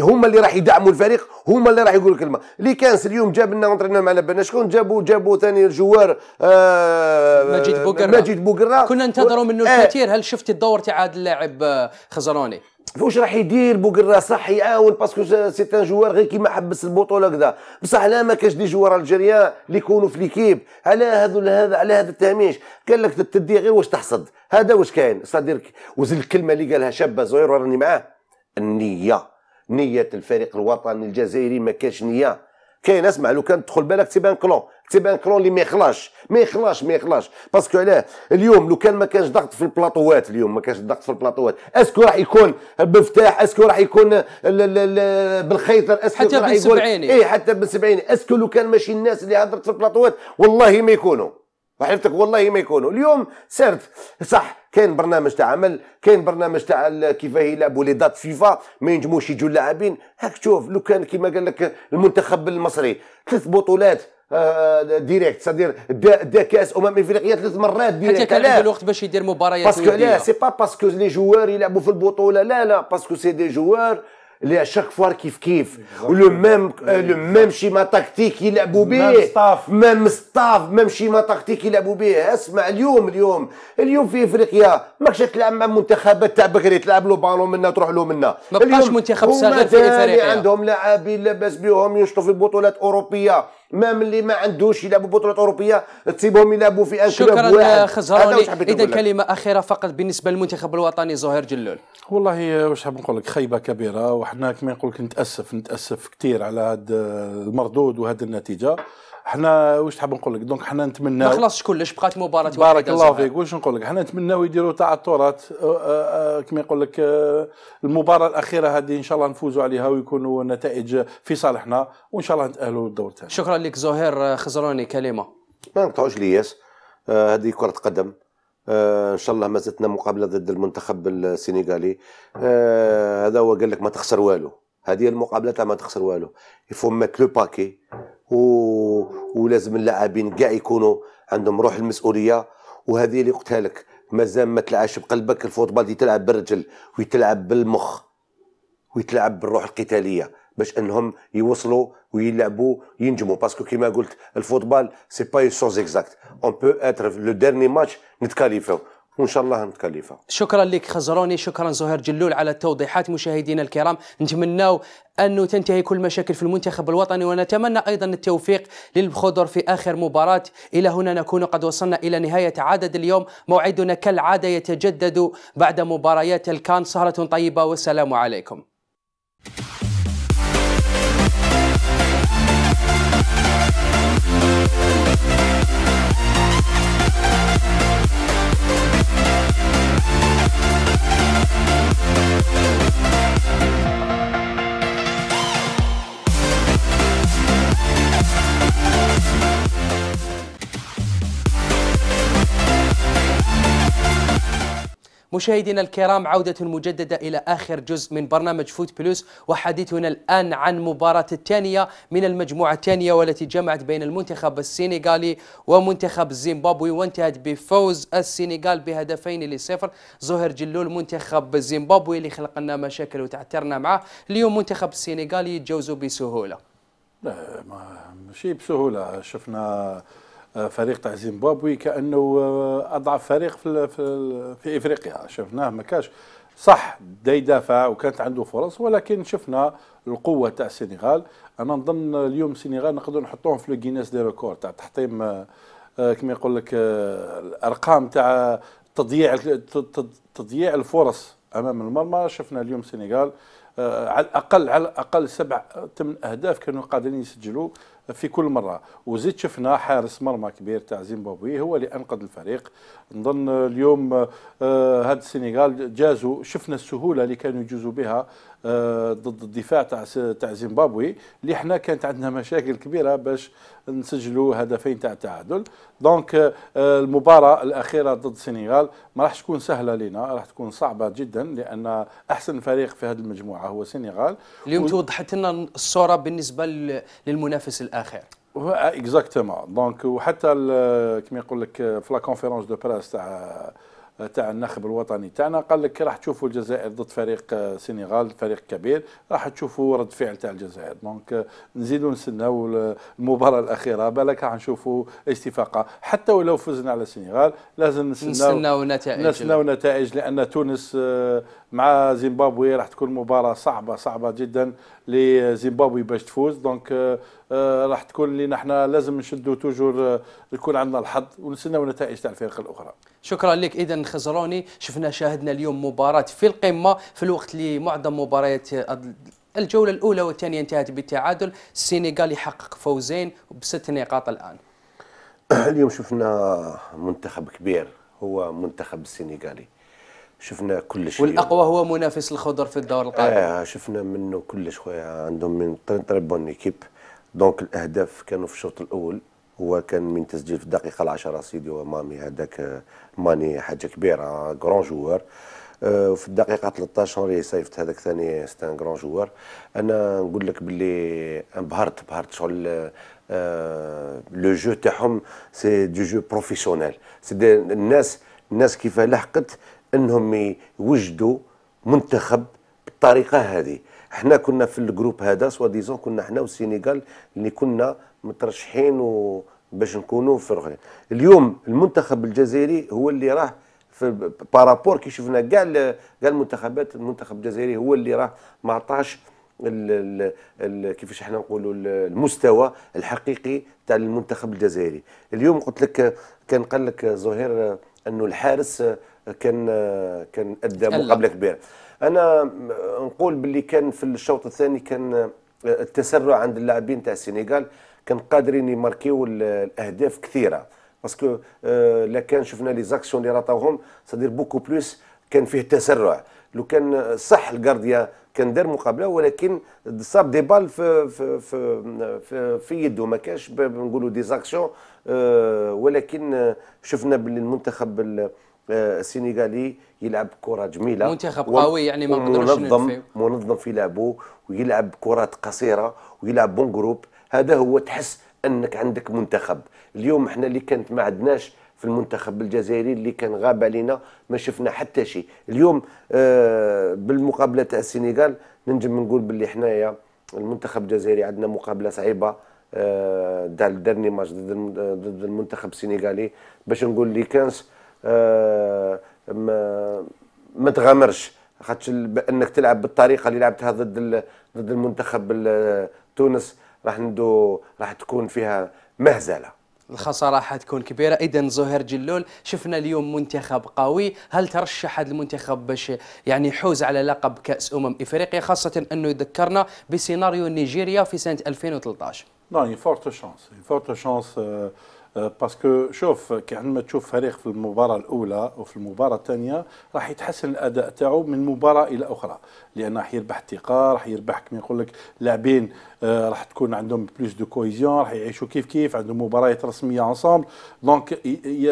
هما اللي راح يدعموا الفريق هما اللي راح يقولوا الكلمه اللي كانس اليوم جاب لنا اونترينا مع بالنا شكون جابوا جابوا ثاني الجوار آه مجيد بوقره مجيد كنا ننتظروا منه آه الكثير هل شفت الدور تاع هذا اللاعب آه، خزراني واش راح يدير بوغرا صح يعاون باسكو سي ان جوار غير كيما حبس البطوله كذا بصح لا ما كاش دي جوار الجريان اللي يكونوا في ليكيب على هذا هذا على هذا التهميش قال لك تدي غير واش تحصد هذا واش كاين صدير وزيد الكلمه اللي قالها شابه زوير وراني معاه النيه نيه الفريق الوطني الجزائري ما كانش نيه كاين اسمع لو كان تدخل بالك تيبان كلون تيبان كلون اللي ما يخلاش ما يخلاش ما يخلاش باسكو علاه اليوم لو كان ما كانش ضغط في البلاطوات اليوم ما كانش ضغط في البلاطوات اسكو راح يكون بالفتاح اسكو راح يكون بالخيطر اسكو حتى بن سبعيني اي حتى بن سبعيني اسكو لو كان ماشي الناس اللي هضرت في البلاطوات والله ما يكونوا وحيفتك والله ما يكونوا اليوم سيرت صح كاين برنامج تاع عمل كاين برنامج تاع كيفاه يلعبوا لي دات فيفا ما ينجموش يجوا اللاعبين هاك تشوف لو كان كيما قال لك المنتخب المصري ثلاث بطولات ديريكت سادير دا كاس امم افريقيا ثلاث مرات ديريكت حتى كان عنده الوقت باش يدير مباريات باسكو لا سي با باسكو لي جوار يلعبوا في البطوله لا لا باسكو سي دي جوار اللي شاك فوار كيف كيف ولو ميم لو ميم شيما تكتيك يلعبوا به ميم ستاف ميم ستاف ميم شيما تكتيك يلعبوا به اسمع اليوم اليوم اليوم في افريقيا ماكش تلعب مع منتخبات تاع بكري تلعب له بالون منا تروح له منا ما بقاش منتخب صغير في افريقيا عندهم لاعبين لاباس بهم يشطوا في بطولات اوروبيه مام اللي ما عندوش يلعبوا بطولات اوروبيه تسيبهم يلعبوا في شكرا خزراني اذا كلمه اخيره فقط بالنسبه للمنتخب الوطني زهير جلول والله واش حاب نقول لك خيبه كبيره وحنا كما نقول لك نتاسف نتاسف كثير على هذا المردود وهذه النتيجه حنا واش تحب نقول لك دونك حنا نتمناو ما خلصش كلش بقات مباراه واحده بارك الله فيك واش نقول لك حنا نتمناو يديروا تعثرات أه، أه، أه، كما يقول لك المباراه الاخيره هذه ان شاء الله نفوزوا عليها ويكونوا نتائج في صالحنا وان شاء الله نتاهلوا للدور الثاني شكرا لك زهير خزروني كلمه ما نقطعوش لياس آه هذه كره قدم آه ان شاء الله مازلتنا مقابله ضد المنتخب السنغالي آه هذا هو قال لك ما تخسر والو هذه المقابله ما تخسر والو يفهم لو باكي و... ولازم اللاعبين كاع يكونوا عندهم روح المسؤوليه وهذه اللي قلتها لك مازال ما تلعبش بقلبك الفوتبال دي تلعب بالرجل ويتلعب بالمخ ويتلعب بالروح القتاليه باش انهم يوصلوا ويلعبوا ينجموا باسكو كيما قلت الفوتبال سي با سوز اكزاكت اون بو اتر لو ديرني ماتش نتكاليفيو وان شاء الله متكلفه شكرا لك خزروني شكرا زهير جلول على التوضيحات مشاهدينا الكرام نتمناو انه تنتهي كل المشاكل في المنتخب الوطني ونتمنى ايضا التوفيق للخضر في اخر مباراه الى هنا نكون قد وصلنا الى نهايه عدد اليوم موعدنا كالعاده يتجدد بعد مباريات الكان سهره طيبه والسلام عليكم مشاهدينا الكرام عودة مجددة إلى آخر جزء من برنامج فوت بلوس وحديثنا الآن عن مباراة الثانية من المجموعة الثانية والتي جمعت بين المنتخب السنغالي ومنتخب زيمبابوي وانتهت بفوز السنغال بهدفين لصفر زهير جلول منتخب زيمبابوي اللي خلق لنا مشاكل وتعثرنا معه اليوم منتخب السنغالي يتجاوزوا بسهولة لا ما ماشي بسهولة شفنا فريق تاع زيمبابوي كانه آه، اضعف فريق في في افريقيا شفناه ما كاش صح دا يدافع وكانت عنده فرص ولكن شفنا القوه تاع السنغال انا نظن اليوم السنغال نقدروا نحطوهم في الجينيس دي ريكور تاع تحطيم آه، آه، كما يقول لك الارقام تاع تضييع تضييع الفرص امام المرمى شفنا اليوم السنغال على الاقل على الاقل سبع ثمان اهداف كانوا قادرين يسجلوا في كل مره وزيد شفنا حارس مرمى كبير تاع زيمبابوي هو اللي انقذ الفريق نظن اليوم هذا آه، السنغال جازوا شفنا السهوله اللي كانوا يجوزوا بها آه، ضد الدفاع تاع تاع زيمبابوي اللي حنا كانت عندنا مشاكل كبيره باش نسجلوا هدفين تاع تعادل دونك آه، المباراه الاخيره ضد السنغال ما راح تكون سهله لنا راح تكون صعبه جدا لان احسن فريق في هذه المجموعه هو السنغال اليوم و... توضحت لنا الصوره بالنسبه للمنافس الاخر اكزاكتومون دونك وحتى كما يقول لك آه، في لا كونفيرونس دو بريس تاع تاع الناخب الوطني تاعنا قال لك راح تشوفوا الجزائر ضد فريق آه، سنغال فريق كبير راح تشوفوا رد فعل تاع الجزائر دونك آه، نزيدوا نستناو المباراه الاخيره بالك راح نشوفوا استفاقه حتى ولو فزنا على السنغال لازم نستناو نستناو نتائج نستناو نتائج لان تونس آه، مع زيمبابوي راح تكون مباراة صعبة صعبة جدا لزيمبابوي باش تفوز دونك آه، آه، راح تكون لنا احنا لازم نشدوا توجور آه، يكون عندنا الحظ ونستنى النتائج تاع الفرق الاخرى. شكرا لك اذا خزروني شفنا شاهدنا اليوم مباراة في القمة في الوقت اللي معظم مباريات الجولة الأولى والثانية انتهت بالتعادل السنغال يحقق فوزين بست نقاط الآن اليوم شفنا منتخب كبير هو منتخب السنغالي شفنا كلش والاقوى هو منافس الخضر في الدور القادم اه شفنا منه كلش خويا عندهم من تري بون ايكيب دونك الاهداف كانوا في الشوط الاول هو كان من تسجيل في الدقيقه العشرة سيدي ومامي هذاك ماني حاجه كبيره كرون جوار في الدقيقه 13 هنري سيفت هذاك ثاني ستان كرون جوار انا نقول لك باللي انبهرت بهرت شغل لو آه، جو آه، تاعهم سي دو جو بروفيسيونيل سي الناس الناس كيف لحقت انهم يوجدوا منتخب بالطريقه هذه احنا كنا في الجروب هذا سوا ديزون كنا احنا والسينيغال اللي كنا مترشحين و باش نكونوا في الاخرين اليوم المنتخب الجزائري هو اللي راه في بارابور كي شفنا كاع كاع المنتخبات المنتخب الجزائري هو اللي راه ما عطاش كيفاش احنا نقولوا المستوى الحقيقي تاع المنتخب الجزائري اليوم قلت لك كان قال لك زهير انه الحارس كان كان ادى مقابله كبيره انا نقول باللي كان في الشوط الثاني كان آه، التسرع عند اللاعبين تاع السنغال كان قادرين يماركيو الاهداف كثيره باسكو آه، لا كان شفنا لي زاكسيون اللي راطوهم صدير بوكو بلوس كان فيه تسرع لو كان صح الغارديا كان دار مقابله ولكن صاب دي بال في في في, في يده ما كانش نقولوا دي زاكسيون آه، ولكن شفنا باللي المنتخب سينيغالي يلعب كره جميله منتخب قوي يعني ما نقدروش منظم منظم في لعبه ويلعب كرات قصيره ويلعب بون جروب هذا هو تحس انك عندك منتخب اليوم احنا اللي كانت ما عندناش في المنتخب الجزائري اللي كان غاب علينا ما شفنا حتى شيء اليوم آه بالمقابله تاع السنغال ننجم نقول باللي حنايا المنتخب الجزائري عندنا مقابله صعيبه آه دار درني ماتش ضد المنتخب السنغالي باش نقول لي كانس آه، ما ما تغامرش خاطش بانك تلعب بالطريقه اللي لعبتها ضد ضد المنتخب تونس راح ندو راح تكون فيها مهزله الخسارة حتكون كبيرة إذا زهير جلول شفنا اليوم منتخب قوي هل ترشح هذا المنتخب باش يعني يحوز على لقب كأس أمم إفريقيا خاصة أنه يذكرنا بسيناريو نيجيريا في سنة 2013 Non, فورت شانس فورت شانس باسكو آه، شوف كي عندما تشوف فريق في المباراه الاولى وفي المباراه الثانيه راح يتحسن الاداء تاعو من مباراه الى اخرى لان راح يربح الثقه راح يربح كما يقول لك لاعبين آه، راح تكون عندهم بلوس دو كويزيون راح يعيشوا كيف كيف عندهم مباريات رسميه انصامبل دونك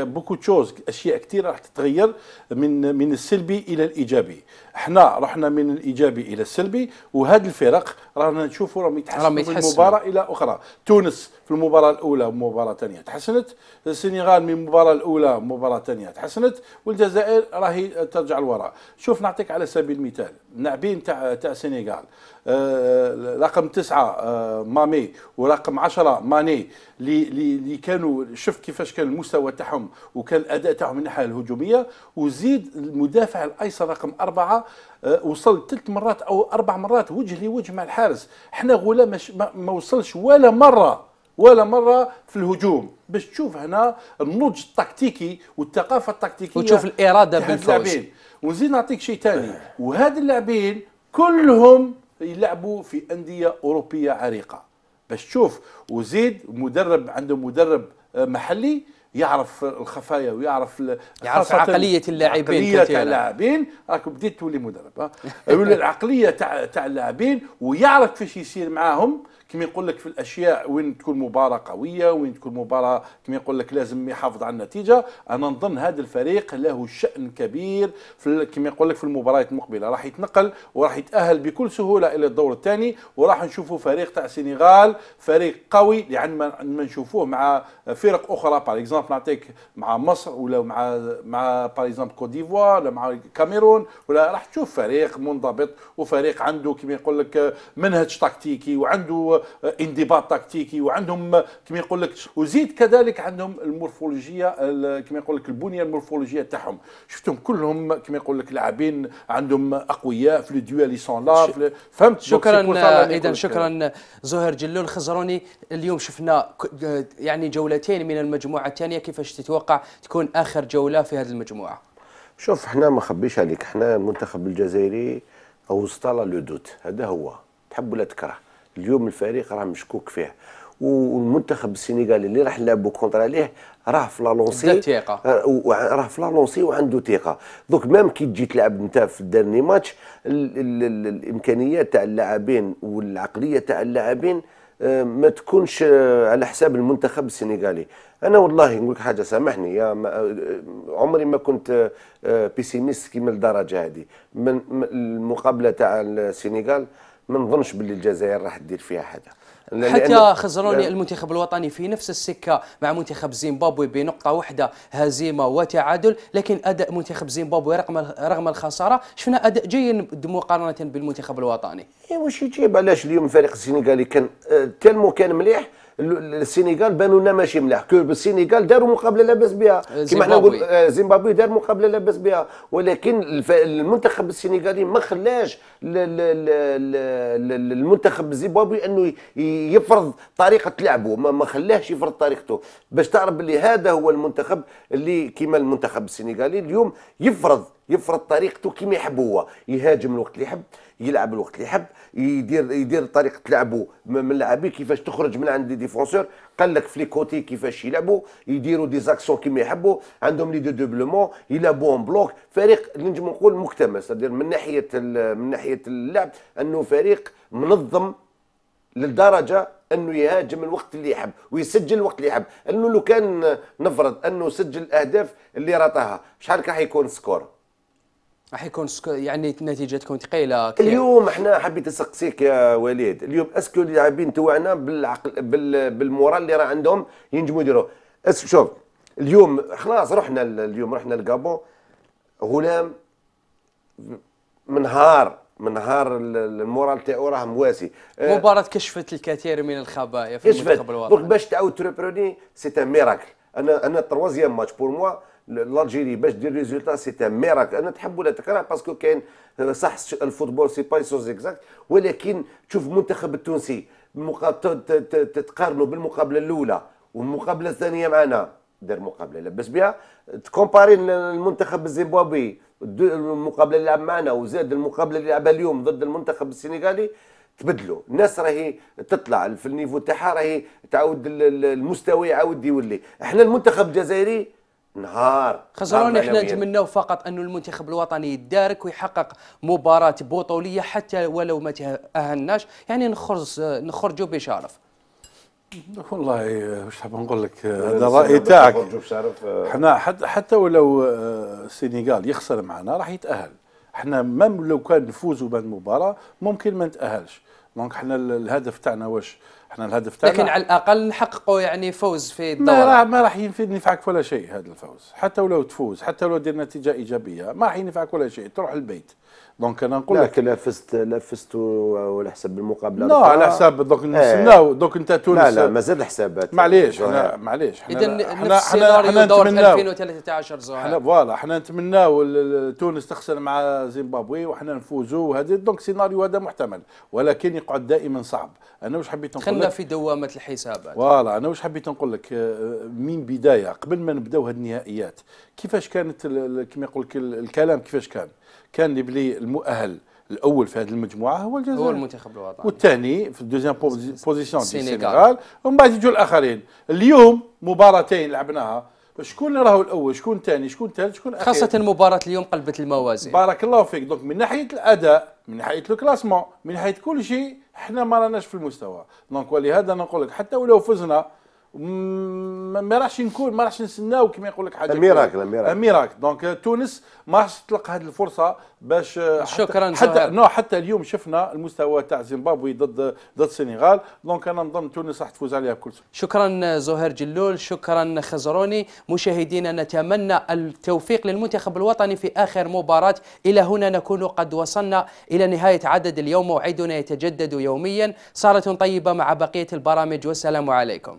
بوكو تشوز اشياء كثيره راح تتغير من من السلبي الى الايجابي احنا رحنا من الايجابي الى السلبي وهذه الفرق رانا نشوفوا راهم يتحسنوا من مباراه الى اخرى تونس في المباراه الاولى مباراه ثانيه تحسنت السنغال من المباراه الاولى مباراه ثانيه تحسنت والجزائر راهي ترجع للوراء شوف نعطيك على سبيل المثال اللاعبين تاع تاع السنغال آه، رقم تسعة آه، مامي ورقم عشرة ماني اللي كانوا شوف كيفاش كان المستوى تاعهم وكان الاداء تاعهم من الناحيه الهجوميه وزيد المدافع الايسر رقم أربعة آه، وصل ثلاث مرات او اربع مرات وجه لوجه مع الحارس احنا غلام ما وصلش ولا مره ولا مره في الهجوم باش تشوف هنا النضج التكتيكي والثقافه التكتيكيه وتشوف الاراده بالفوز ونزيد نعطيك شيء ثاني وهاد اللاعبين كلهم يلعبوا في انديه اوروبيه عريقه باش تشوف وزيد مدرب عنده مدرب آه، محلي يعرف الخفايا ويعرف يعرف عقليه اللاعبين عقليه تاع اللاعبين راك بديت تولي مدرب العقليه تاع تاع اللاعبين ويعرف كيفاش يصير معاهم كما يقول لك في الاشياء وين تكون مباراه قويه وين تكون مباراه كما يقول لك لازم يحافظ على النتيجه انا نظن هذا الفريق له شان كبير في كما يقول لك في المباريات المقبله راح يتنقل وراح يتاهل بكل سهوله الى الدور الثاني وراح نشوفوا فريق تاع السنغال فريق قوي لان يعني ما نشوفوه مع فرق اخرى باغ اكزومبل نعطيك مع مصر ولا مع مع باغ اكزومبل كوت ديفوار ولا مع الكاميرون ولا راح تشوف فريق منضبط وفريق عنده كما يقول لك منهج تكتيكي وعنده آه، انضباط تكتيكي وعندهم آه، كما يقول لك وزيد كذلك عندهم المورفولوجيه كما يقول لك البنيه المورفولوجيه تاعهم شفتهم كلهم كما يقول لك لاعبين عندهم اقوياء في الديوالي سون لا فهمت شكرا اذا شكرا زهير جلول خزروني اليوم شفنا يعني جولتين من المجموعه الثانيه كيفاش تتوقع تكون اخر جوله في هذه المجموعه شوف احنا ما خبيش عليك احنا المنتخب الجزائري او سطاله لو دوت هذا هو تحب ولا تكره اليوم الفريق راه مشكوك فيه والمنتخب السنغالي اللي راح نلعبوا كونتر عليه راه في لالونسي ثقه آه، راه في لالونسي وعنده ثقه دوك ميم كي تجي تلعب انت في الدرني ماتش الامكانيات تاع اللاعبين والعقليه تاع اللاعبين آه، ما تكونش آه، على حساب المنتخب السنغالي انا والله نقول لك حاجه سامحني يا ما عمري ما كنت بيسيميست كيما الدرجه هذه من المقابله تاع السنغال ما نظنش باللي الجزائر راح دير فيها حاجه حتى خزروني المنتخب الوطني في نفس السكه مع منتخب زيمبابوي بنقطه واحده هزيمه وتعادل لكن اداء منتخب زيمبابوي رغم رغم الخساره شفنا اداء جيد مقارنه بالمنتخب الوطني. اي واش يجيب علاش اليوم فريق السنغالي كان آه، تلمو كان مليح السنغال بانوا لنا ماشي ملاح كو السينيغال داروا مقابله لاباس بها كما حنا نقول آه، زيمبابوي دار مقابله لاباس بها ولكن المنتخب السنغالي ما خلاش المنتخب الزيمبابوي انه يفرض طريقه لعبه ما خلاهش يفرض طريقته باش تعرف بلي هذا هو المنتخب اللي كما المنتخب السنغالي اليوم يفرض يفرض طريقته كما يحب هو يهاجم الوقت اللي يحب يلعب الوقت اللي يحب يدير يدير طريقه لعبه من لاعبيه كيفاش تخرج من عند لي ديفونسور قال لك في لي كوتي كيفاش يلعبوا يديروا دي زاكسيون كيما يحبوا عندهم لي دو دوبلومون يلعبوا اون بلوك فريق اللي نجم نقول مكتمل سادير من ناحيه من ناحيه اللعب انه فريق منظم للدرجه انه يهاجم الوقت اللي يحب ويسجل الوقت اللي يحب انه لو كان نفرض انه سجل الاهداف اللي رطاها شحال راح يكون سكور راح يكون يعني النتيجه تكون ثقيله اليوم احنا حبيت نسقسيك يا وليد اليوم اسكو اللاعبين توعنا بالعقل بال بالمورال اللي راه عندهم ينجموا يديروه شوف اليوم خلاص رحنا اليوم رحنا لكابون غلام من نهار من نهار المورال تاعو راه مواسي أه، مباراة كشفت الكثير من الخبايا في المنتخب الوطني باش تعاود تريبروني سي ان ميراكل انا انا تروازيام ماتش بور موا لالجيري باش دير ريزولتا سي تان ميراك انا تحب ولا تكره باسكو كاين صح الفوتبول سي با سوز اكزاكت ولكن تشوف المنتخب التونسي تقارنوا بالمقابله الاولى والمقابله الثانيه معنا دار مقابله لبس بها تكومباري المنتخب الزيمبابوي المقابله اللي لعب معنا وزاد المقابله اللي لعبها اليوم ضد المنتخب السنغالي تبدلوا الناس راهي تطلع في النيفو تاعها راهي تعاود المستوى يعاود يولي احنا المنتخب الجزائري نهار خسران احنا نتمناو فقط انه المنتخب الوطني يدارك ويحقق مباراه بطوليه حتى ولو ما تاهلناش يعني نخرج نخرجوا بشرف والله واش حاب نقول لك هذا راي تاعك آه. حنا حتى حتى ولو السنغال آه، يخسر معنا راح يتاهل حنا مام لو كان نفوزوا المباراه ممكن ما نتاهلش دونك حنا الهدف تاعنا واش احنا الهدف تاعنا لكن على الاقل حققوا يعني فوز في الدورة ما راح ما راح ينفعك ولا شيء هذا الفوز حتى ولو تفوز حتى ولو دير نتيجه ايجابيه ما راح ينفعك ولا شيء تروح البيت دونك انا نقول لك لا فزت لا فزت وعلى حسب المقابله لا على حساب دونك إيه. نستناو دونك انت تونس لا لا مازال الحسابات معليش احنا معليش احنا اذا نفس السيناريو دور 2013 زوال احنا فوالا احنا نتمناو تونس تخسر مع زيمبابوي وحنا نفوزوا وهذا دونك سيناريو هذا محتمل ولكن يقعد دائما صعب انا واش حبيت نقول لك خلينا في دوامه الحسابات فوالا انا واش حبيت نقول لك آه، من بدايه قبل ما نبداو هذه النهائيات كيفاش كانت كما يقول لك الكلام كيفاش كان كان اللي بلي المؤهل الاول في هذه المجموعه هو الجزائر هو المنتخب الوطني والثاني في الدوزيام بوزيسيون السنغال ومن بعد يجوا الاخرين اليوم مباراتين لعبناها شكون اللي راهو الاول شكون الثاني شكون الثالث شكون الاخير خاصه مباراه اليوم قلبت الموازين بارك الله فيك دونك من ناحيه الاداء من ناحيه الكلاسمون من ناحيه كل شيء احنا ما راناش في المستوى دونك ولهذا نقول لك حتى ولو فزنا ما راحش نكون ما راحش نسناو كما يقول لك حاجه ميراكل ميراكل ميراكل دونك تونس euh, ما راحش تطلق هذه الفرصه باش euh, شكرا حتى حتى, نو حتى اليوم شفنا المستوى تاع زيمبابوي ضد ضد السنغال دونك انا نظن تونس راح تفوز عليها بكل سهوله شكرا زهير جلول شكرا خزروني مشاهدينا نتمنى التوفيق للمنتخب الوطني في اخر مباراه الى هنا نكون قد وصلنا الى نهايه عدد اليوم موعدنا يتجدد يوميا ساره طيبه مع بقيه البرامج والسلام عليكم